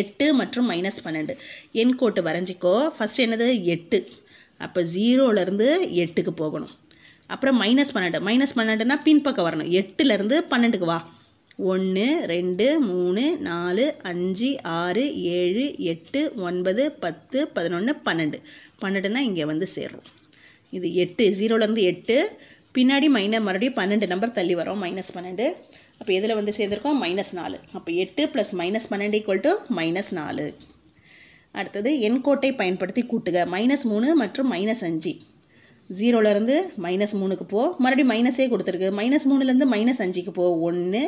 எட்டு மற்றும் மைனஸ் பன்னெண்டு எண் கோட்டு வரைஞ்சிக்கோ ஃபஸ்ட் என்னது எட்டு அப்போ ஜீரோலேருந்து எட்டுக்கு போகணும் அப்புறம் மைனஸ் பன்னெண்டு மைனஸ் பன்னெண்டுனா பின்பக்கம் வரணும் எட்டுலேருந்து பன்னெண்டுக்கு வா ஒன்று ரெண்டு மூணு நாலு அஞ்சு ஆறு ஏழு எட்டு ஒன்பது பத்து பதினொன்று பன்னெண்டு பன்னெண்டுனா இங்கே வந்து சேர்றோம் இது எட்டு ஜீரோலேருந்து எட்டு பின்னாடி மைனஸ் மறுபடியும் பன்னெண்டு நம்பர் தள்ளி வரோம் மைனஸ் பன்னெண்டு அப்போ எதில் வந்து சேர்ந்துருக்கோம் மைனஸ் நாலு அப்போ எட்டு ப்ளஸ் மைனஸ் பன்னெண்டு ஈக்குவல் டு மைனஸ் நாலு அடுத்தது கோட்டை பயன்படுத்தி கூட்டுக மைனஸ் மூணு மற்றும் மைனஸ் அஞ்சு ஜீரோலேருந்து மைனஸ் மூணுக்கு போ மறுபடியும் மைனஸே கொடுத்துருக்கு மைனஸ் மூணுலேருந்து மைனஸ் அஞ்சுக்கு போ ஒன்று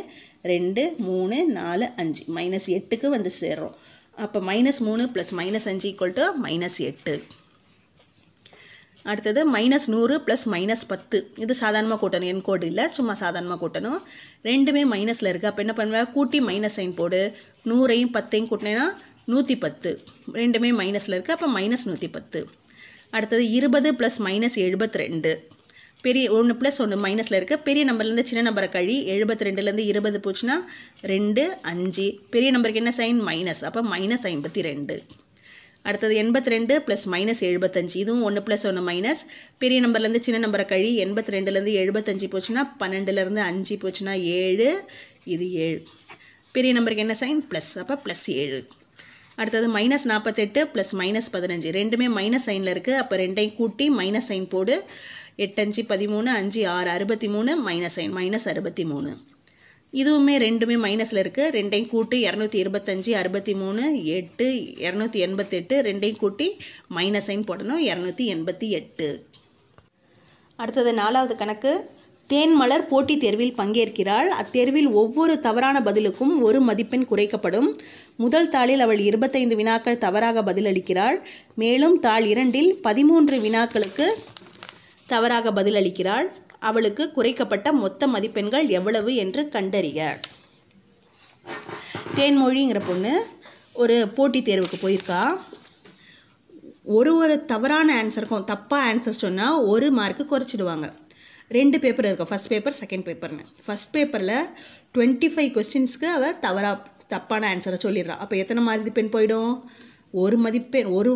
ரெண்டு மூணு நாலு அஞ்சு மைனஸ் எட்டுக்கு வந்து சேர்றோம் அப்போ மைனஸ் மூணு ப்ளஸ் மைனஸ் அஞ்சு ஈக்குவல் டு மைனஸ் எட்டு அடுத்தது மைனஸ் நூறு ப்ளஸ் மைனஸ் பத்து இது சாதாரணமாக கூட்டணும் என் கோடு இல்லை சும்மா சாதாரணமாக கூட்டணும் ரெண்டுமே மைனஸில் இருக்குது அப்போ என்ன பண்ணுவேன் கூட்டி மைனஸ் சைன் போடு நூறையும் பத்தையும் கூட்டினேன்னா நூற்றி பத்து ரெண்டுமே மைனஸில் இருக்குது அப்போ மைனஸ் நூற்றி பத்து அடுத்தது இருபது ப்ளஸ் மைனஸ் எழுபத்தி ரெண்டு பெரிய ஒன்று ப்ளஸ் ஒன்று மைனஸில் இருக்குது பெரிய நம்பர்லேருந்து சின்ன நம்பரை கழி எழுபத்தி ரெண்டுலேருந்து இருபது போச்சுன்னா ரெண்டு அஞ்சு பெரிய நம்பருக்கு என்ன சைன் மைனஸ் அப்போ மைனஸ் ஐம்பத்தி ரெண்டு அடுத்தது எண்பத்தி ரெண்டு ப்ளஸ் மைனஸ் எழுபத்தஞ்சு இதுவும் ஒன்று ப்ளஸ் ஒன்று மைனஸ் பெரிய நம்பர்லேருந்து சின்ன நம்பரை கழி எண்பத்தி ரெண்டுலேருந்து எழுபத்தஞ்சு போச்சுன்னா பன்னெண்டுலேருந்து அஞ்சு போச்சுன்னா ஏழு இது ஏழு பெரிய நம்பருக்கு என்ன சைன் ப்ளஸ் அப்போ ப்ளஸ் ஏழு அடுத்தது மைனஸ் நாற்பத்தெட்டு ப்ளஸ் மைனஸ் பதினஞ்சு ரெண்டுமே மைனஸ் சைனில் இருக்குது அப்போ ரெண்டையும் கூட்டி மைனஸ் சைன் போடு எட்டஞ்சு பதிமூணு அஞ்சு ஆறு அறுபத்தி மூணு மைனஸ் சைன் மைனஸ் அறுபத்தி மூணு இதுவுமே ரெண்டுமே மைனஸில் இருக்குது ரெண்டையும் கூட்டி இரநூத்தி இருபத்தஞ்சி அறுபத்தி மூணு எட்டு இரநூத்தி எண்பத்தெட்டு ரெண்டையும் கூட்டி மைனஸ் சைன் போடணும் இரநூத்தி எண்பத்தி எட்டு அடுத்தது நாலாவது கணக்கு தேன்மலர் போட்டித் தேர்வில் பங்கேற்கிறாள் அத்தேர்வில் ஒவ்வொரு தவறான பதிலுக்கும் ஒரு மதிப்பெண் குறைக்கப்படும் முதல் தாளில் அவள் இருபத்தைந்து வினாக்கள் தவறாக பதிலளிக்கிறாள் மேலும் தாள் இரண்டில் பதிமூன்று வினாக்களுக்கு தவறாக பதிலளிக்கிறாள் அவளுக்கு குறைக்கப்பட்ட மொத்த மதிப்பெண்கள் எவ்வளவு என்று கண்டறிய தேன்மொழிங்கிற பொண்ணு ஒரு போட்டித் தேர்வுக்கு போயிருக்கா ஒரு ஒரு தவறான ஆன்சருக்கும் தப்பாக ஆன்சர் சொன்னால் ஒரு மார்க்கு குறைச்சிடுவாங்க ரெண்டு பேப்பர் இருக்கும் ஃபஸ்ட் பேப்பர் செகண்ட் பேப்பர்னு ஃபஸ்ட் பேப்பரில் டுவெண்ட்டி ஃபைவ் கொஸ்டின்ஸ்க்கு அவள் தவறாக தப்பான ஆன்சரை சொல்லிடுறான் அப்போ எத்தனை மதிப்பெண் போயிடும் ஒரு மதிப்பெண் ஒரு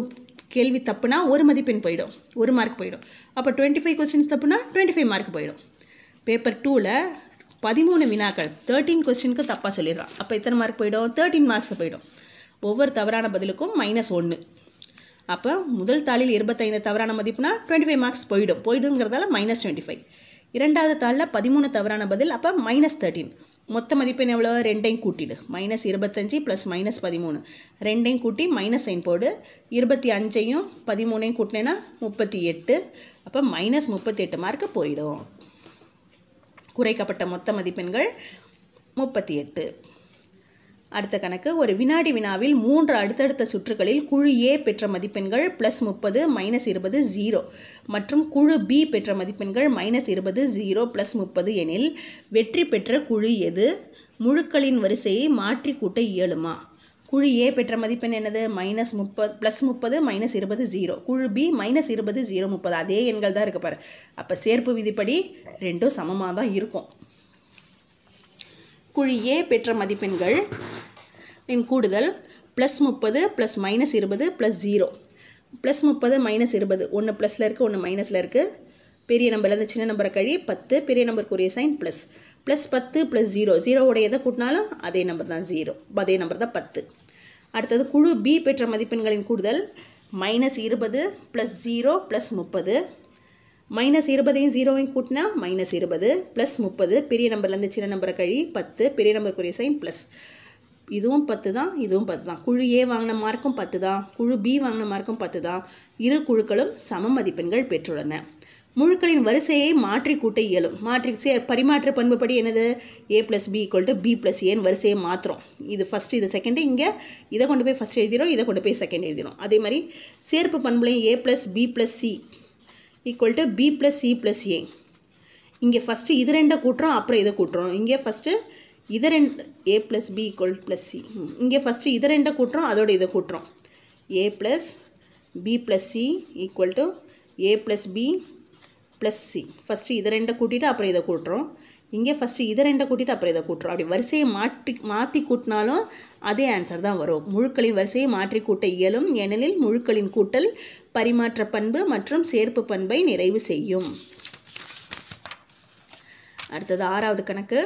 கேள்வி தப்புனா ஒரு மதிப்பெண் போயிடும் ஒரு மார்க் போயிடும் அப்போ டுவெண்ட்டி ஃபைவ் கொஸ்டின்ஸ் தப்புனா டுவெண்ட்டி ஃபைவ் மார்க் போயிடும் பேப்பர் டூவில் பதிமூணு வினாக்கள் தேர்ட்டீன் கொஸ்டினுக்கு தப்பாக சொல்லிடுறான் அப்போ எத்தனை மார்க் போயிடும் தேர்ட்டின் மார்க்ஸ் போயிடும் ஒவ்வொரு தவறான பதிலுக்கும் மைனஸ் ஒன்று அப்போ முதல் தாளில் இருபத்தைந்து தவறான மதிப்புனா டுவெண்ட்டி ஃபைவ் மார்க்ஸ் போயிடும் போயிடுங்கிறதால மைனஸ் டுவெண்ட்டி ஃபைவ் இரண்டாவது தாளில் பதிமூணு தவறான பதில் அப்போ மைனஸ் தேர்ட்டின் மொத்த மதிப்பெண் எவ்வளோ ரெண்டையும் கூட்டிடு மைனஸ் இருபத்தஞ்சி ப்ளஸ் மைனஸ் பதிமூணு ரெண்டையும் கூட்டி மைனஸ் சைன் போடு இருபத்தி அஞ்சையும் பதிமூணையும் கூட்டினேன்னா முப்பத்தி எட்டு அப்போ மைனஸ் முப்பத்தி எட்டு மார்க்கு போயிடும் குறைக்கப்பட்ட மொத்த மதிப்பெண்கள் முப்பத்தி எட்டு அடுத்த கணக்கு ஒரு வினாடி வினாவில் மூன்று அடுத்தடுத்த சுற்றுகளில் குழு ஏ பெற்ற மதிப்பெண்கள் ப்ளஸ் முப்பது மைனஸ் இருபது ஜீரோ மற்றும் குழு பி பெற்ற மதிப்பெண்கள் மைனஸ் இருபது ஜீரோ ப்ளஸ் முப்பது எனில் வெற்றி பெற்ற குழு எது முழுக்களின் வரிசையை மாற்றி கூட்ட இயலுமா குழு ஏ பெற்ற மதிப்பெண் என்னது மைனஸ் முப்பது ப்ளஸ் முப்பது மைனஸ் இருபது ஜீரோ குழு பி மைனஸ் இருபது ஜீரோ முப்பது அதே எண்கள் தான் இருக்குது பாரு அப்போ சேர்ப்பு விதிப்படி ரெண்டும் சமமாக தான் இருக்கும் குழி ஏ பெற்ற மதிப்பெண்கள் இன் கூடுதல் ப்ளஸ் முப்பது ப்ளஸ் மைனஸ் இருபது ப்ளஸ் ஜீரோ ப்ளஸ் முப்பது மைனஸ் இருபது ஒன்று ப்ளஸில் இருக்குது ஒன்று மைனஸில் இருக்குது பெரிய நம்பர்லேருந்து சின்ன நம்பரை கழி பத்து பெரிய நம்பருக்குரிய சைன் ப்ளஸ் ப்ளஸ் பத்து ப்ளஸ் ஜீரோ ஜீரோவோடைய எதை கூட்டினாலும் அதே நம்பர் தான் ஜீரோ அதே நம்பர் தான் பத்து அடுத்தது குழு பி பெற்ற மதிப்பெண்களின் கூடுதல் மைனஸ் இருபது ப்ளஸ் ஜீரோ ப்ளஸ் முப்பது மைனஸ் இருபதையும் ஜீரோவையும் கூட்டினா மைனஸ் இருபது ப்ளஸ் முப்பது பெரிய நம்பர்லேருந்து சின்ன நம்பரை கழி பத்து பெரிய நம்பருக்குரிய சைன் ப்ளஸ் இதுவும் பத்து தான் இதுவும் பத்து தான் குழு ஏ வாங்கின மார்க்கும் பத்து தான் குழு பி வாங்கின மார்க்கும் பத்து தான் இரு குழுக்களும் சம மதிப்பெண்கள் பெற்றுள்ளன முழுக்களின் வரிசையை மாற்றி கூட்ட இயலும் மாற்றி சே பரிமாற்ற பண்புப்படி என்னது A plus B equal to B plus ஏன்னு வரிசையை மாற்றுறோம் இது ஃபஸ்ட்டு இது செகண்டு இங்கே இதை கொண்டு போய் ஃபஸ்ட் எழுதிடும் இதை கொண்டு போய் செகண்ட் எழுதிடும் அதே மாதிரி சேர்ப்பு பண்புலையும் A plus B plus C equal to B plus C plus A இங்கே ஃபஸ்ட்டு இது ரெண்டை கூட்டுறோம் அப்புறம் இதை கூட்டுறோம் இங்கே ஃபஸ்ட்டு இது ரெண்டு A plus B equal plus C இங்கே ஃபஸ்ட்டு இது ரெண்டை கூட்டுறோம் அதோட இதை கூட்டுறோம் A plus B plus C equal to A plus B plus C first இதை ரெண்டை கூட்டிட்டு அப்புறம் இதை கூட்டுறோம் இங்கே ஃபஸ்ட்டு இதை ரெண்டை கூட்டிட்டு அப்புறம் இதை கூட்டுறோம் அப்படி வரிசையை மாற்றி மாற்றி கூட்டினாலும் அதே ஆன்சர் தான் வரும் முழுக்களின் வரிசையை மாற்றி கூட்ட இயலும் ஏனெனில் முழுக்களின் கூட்டல் பரிமாற்ற பண்பு மற்றும் சேர்ப்பு பண்பை நிறைவு செய்யும் அடுத்தது ஆறாவது கணக்கு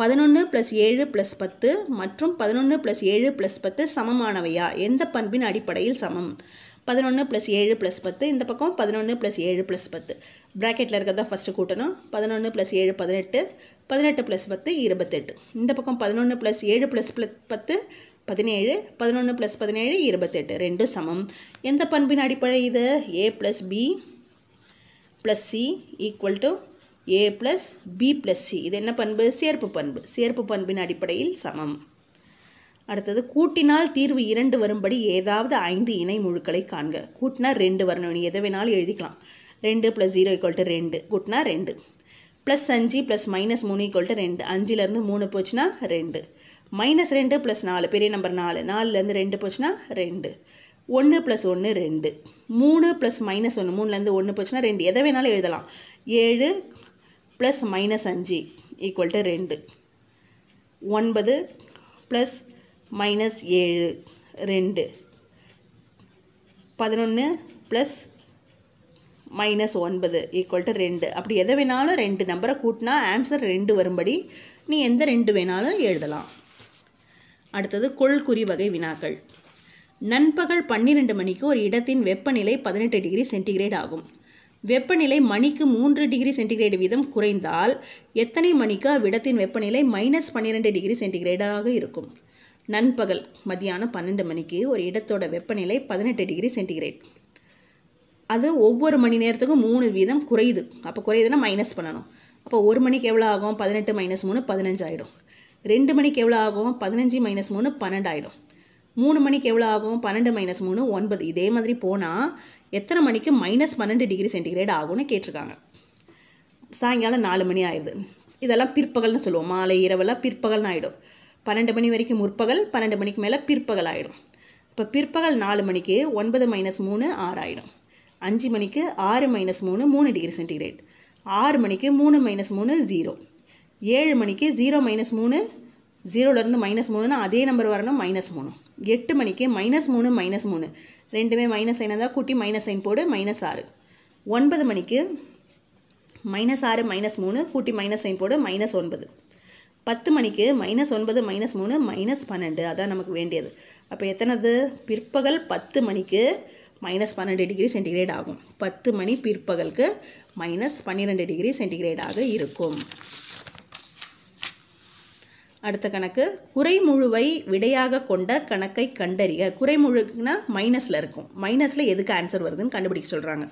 பதினொன்று ப்ளஸ் ஏழு ப்ளஸ் பத்து மற்றும் பதினொன்று ப்ளஸ் ஏழு ப்ளஸ் பத்து சமமானவையா எந்த பண்பின் அடிப்படையில் சமம் பதினொன்று ப்ளஸ் ஏழு ப்ளஸ் பத்து இந்த பக்கம் பதினொன்று ப்ளஸ் ஏழு ப்ளஸ் பத்து ப்ராக்கெட்டில் இருக்கிறதா ஃபஸ்ட்டு கூட்டணும் பதினொன்று ப்ளஸ் ஏழு பதினெட்டு பதினெட்டு ப்ளஸ் பத்து இருபத்தெட்டு இந்த பக்கம் பதினொன்று ப்ளஸ் ஏழு ப்ளஸ் பத்து பதினேழு பதினொன்று ப்ளஸ் பதினேழு இருபத்தெட்டு ரெண்டும் சமம் எந்த பண்பின் அடிப்படை இது A plus B plus C equal to A plus B plus C இது என்ன பண்பு சேர்ப்பு பண்பு சேர்ப்பு பண்பின் அடிப்படையில் சமம் அடுத்தது கூட்டினால் தீர்வு இரண்டு வரும்படி ஏதாவது ஐந்து இணை முழுக்களை காண்க கூட்டினா ரெண்டு வரணும் நீ எதை வேணாலும் எழுதிக்கலாம் ரெண்டு ப்ளஸ் ஜீரோ ஈக்குவல் டு ரெண்டு கூட்டினா ரெண்டு ப்ளஸ் அஞ்சு ப்ளஸ் மைனஸ் மூணு ஈக்குவல் டு ரெண்டு அஞ்சுலேருந்து மூணு போச்சுன்னா ரெண்டு மைனஸ் ரெண்டு ப்ளஸ் நாலு பெரிய நம்பர் நாலு நாலுலேருந்து ரெண்டு போச்சுன்னா ரெண்டு ஒன்று ப்ளஸ் ஒன்று ரெண்டு மூணு ப்ளஸ் மைனஸ் ஒன்று மூணுலேருந்து ஒன்று போச்சுன்னா ரெண்டு எதை வேணாலும் எழுதலாம் ஏழு ப்ளஸ் மைனஸ் அஞ்சு ஈக்குவல் டு ரெண்டு ஒன்பது ப்ளஸ் மைனஸ் ஏழு ரெண்டு பதினொன்று ப்ளஸ் மைனஸ் ஒன்பது ஈக்குவல் டு ரெண்டு அப்படி எதை வேணாலும் ரெண்டு நம்பரை கூட்டினா ஆன்சர் ரெண்டு வரும்படி நீ எந்த ரெண்டு வேணாலும் எழுதலாம் அடுத்தது கொள்குறி வகை வினாக்கள் நண்பகல் பன்னிரெண்டு மணிக்கு ஒரு இடத்தின் வெப்பநிலை பதினெட்டு டிகிரி சென்டிகிரேட் ஆகும் வெப்பநிலை மணிக்கு மூன்று டிகிரி சென்டிகிரேடு வீதம் குறைந்தால் எத்தனை மணிக்கு அவ்விடத்தின் வெப்பநிலை மைனஸ் பன்னிரெண்டு டிகிரி சென்டிகிரேடாக இருக்கும் நண்பகல் மதியானம் பன்னெண்டு மணிக்கு ஒரு இடத்தோட வெப்பநிலை பதினெட்டு டிகிரி சென்டிகிரேட் அது ஒவ்வொரு மணி நேரத்துக்கும் மூணு வீதம் குறையுது அப்போ குறையுதுன்னா மைனஸ் பண்ணணும் அப்போ ஒரு மணிக்கு எவ்வளோ ஆகும் பதினெட்டு மைனஸ் மூணு பதினஞ்சாயிடும் ரெண்டு மணிக்கு எவ்வளோ ஆகும் பதினஞ்சு மைனஸ் மூணு பன்னெண்டு ஆகிடும் மூணு மணிக்கு எவ்வளோ ஆகும் பன்னெண்டு மைனஸ் மூணு ஒன்பது இதே மாதிரி போனால் எத்தனை மணிக்கு மைனஸ் பன்னெண்டு டிகிரி சென்டிகிரேட் ஆகும்னு கேட்டிருக்காங்க சாயங்காலம் நாலு மணி ஆயிடுது இதெல்லாம் பிற்பகல்னு சொல்லுவோம் மாலை இரவெல்லாம் பிற்பகல்னு ஆகிடும் பன்னெண்டு மணி வரைக்கும் முற்பகல் பன்னெண்டு மணிக்கு மேலே பிற்பகல் ஆகிடும் இப்போ பிற்பகல் நாலு மணிக்கு ஒன்பது மைனஸ் மூணு ஆறு ஆகிடும் அஞ்சு மணிக்கு ஆறு மைனஸ் மூணு மூணு டிகிரி சென்டிகிரேட் ஆறு மணிக்கு மூணு மைனஸ் மூணு ஜீரோ ஏழு மணிக்கு ஜீரோ மைனஸ் மூணு ஜீரோலேருந்து மைனஸ் மூணுனா அதே நம்பர் வரணும் மைனஸ் மூணு எட்டு மணிக்கு மைனஸ் மூணு மைனஸ் மூணு ரெண்டுமே மைனஸ் சைனாக தான் கூட்டி மைனஸ் சைன் போடு மைனஸ் ஆறு ஒன்பது மணிக்கு மைனஸ் ஆறு மைனஸ் மூணு கூட்டி மைனஸ் சைன் போடு மைனஸ் ஒன்பது பத்து மணிக்கு மைனஸ் ஒன்பது மைனஸ் மூணு மைனஸ் பன்னெண்டு அதான் நமக்கு வேண்டியது அப்போ எத்தனது பிற்பகல் பத்து மணிக்கு மைனஸ் பன்னெண்டு டிகிரி சென்டிகிரேட் ஆகும் பத்து மணி பிற்பகலுக்கு மைனஸ் பன்னிரெண்டு டிகிரி சென்டிகிரேடாக இருக்கும் அடுத்த கணக்கு குறைமுழுவை விடையாக கொண்ட கணக்கை கண்டறிய குறைமுழுக்குனா மைனஸில் இருக்கும் மைனஸில் எதுக்கு ஆன்சர் வருதுன்னு கண்டுபிடிக்க சொல்கிறாங்க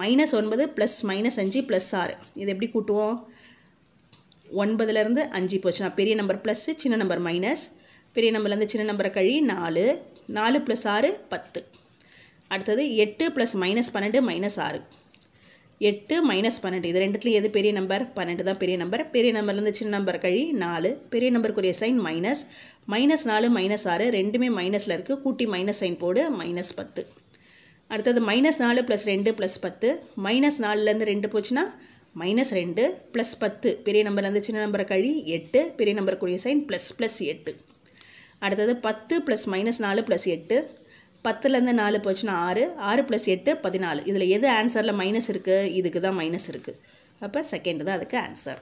மைனஸ் ஒன்பது ப்ளஸ் மைனஸ் அஞ்சு ப்ளஸ் ஆறு இது எப்படி கூட்டுவோம் ஒன்பதுலேருந்து அஞ்சு போச்சுன்னா பெரிய நம்பர் ப்ளஸ்ஸு சின்ன நம்பர் மைனஸ் பெரிய நம்பர்லேருந்து சின்ன நம்பரை கழி நாலு நாலு ப்ளஸ் ஆறு பத்து அடுத்தது எட்டு ப்ளஸ் மைனஸ் பன்னெண்டு மைனஸ் ஆறு எட்டு மைனஸ் பன்னெண்டு இது ரெண்டுத்துலையும் எது பெரிய நம்பர் பன்னெண்டு தான் பெரிய நம்பர் பெரிய நம்பர்லேருந்து சின்ன நம்பர் கழி நாலு பெரிய நம்பருக்குரிய சைன் மைனஸ் மைனஸ் நாலு மைனஸ் ஆறு ரெண்டுமே மைனஸில் இருக்குது கூட்டி மைனஸ் சைன் போடு மைனஸ் பத்து அடுத்தது மைனஸ் நாலு ப்ளஸ் ரெண்டு ப்ளஸ் பத்து மைனஸ் நாலுலேருந்து ரெண்டு போச்சுன்னா மைனஸ் ரெண்டு ப்ளஸ் பத்து பெரிய நம்பர்லேருந்து சின்ன நம்பரை கழி எட்டு பெரிய நம்பருக்குரிய சைன் ப்ளஸ் ப்ளஸ் எட்டு அடுத்தது பத்து ப்ளஸ் மைனஸ் நாலு ப்ளஸ் எட்டு பத்துலேருந்து நாலு போச்சுன்னா ஆறு ஆறு ப்ளஸ் எட்டு பதினாலு இதில் எது ஆன்சரில் மைனஸ் இருக்குது இதுக்கு தான் மைனஸ் இருக்குது அப்போ செகண்டு தான் அதுக்கு ஆன்சர்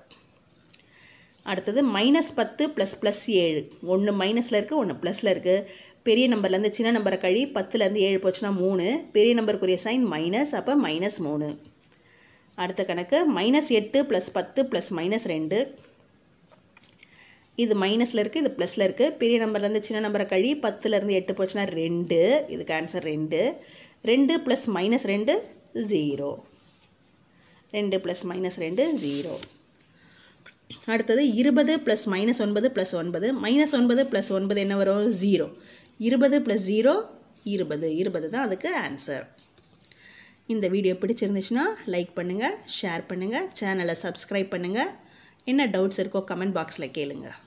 அடுத்தது மைனஸ் பத்து ப்ளஸ் ப்ளஸ் ஏழு ஒன்று மைனஸில் இருக்குது ஒன்று ப்ளஸில் இருக்குது பெரிய நம்பர்லேருந்து சின்ன நம்பரை கழி பத்துலேருந்து ஏழு போச்சுன்னா மூணு பெரிய நம்பருக்குரிய சைன் மைனஸ் அப்போ மைனஸ் மூணு அடுத்த கணக்கு மைனஸ் எட்டு ப்ளஸ் பத்து ப்ளஸ் மைனஸ் ரெண்டு இது மைனஸில் இருக்குது இது ப்ளஸில் இருக்குது பெரிய நம்பர்லேருந்து சின்ன நம்பரை கழி பத்துலேருந்து எட்டு போச்சுன்னா ரெண்டு இதுக்கு ஆன்சர் ரெண்டு ரெண்டு ப்ளஸ் மைனஸ் ரெண்டு ஜீரோ ரெண்டு ப்ளஸ் மைனஸ் ரெண்டு ஜீரோ அடுத்தது இருபது ப்ளஸ் மைனஸ் ஒன்பது ப்ளஸ் ஒன்பது மைனஸ் ஒன்பது ப்ளஸ் ஒன்பது என்ன வரும் ஜீரோ இருபது ப்ளஸ் ஜீரோ இருபது இருபது தான் அதுக்கு ஆன்சர் இந்த வீடியோ பிடிச்சிருந்துச்சுன்னா லைக் பண்ணுங்கள் ஷேர் பண்ணுங்கள் சேனலை சப்ஸ்கிரைப் பண்ணுங்கள் என்ன டவுட்ஸ் இருக்கோ கமெண்ட் பாக்ஸில் கேளுங்கள்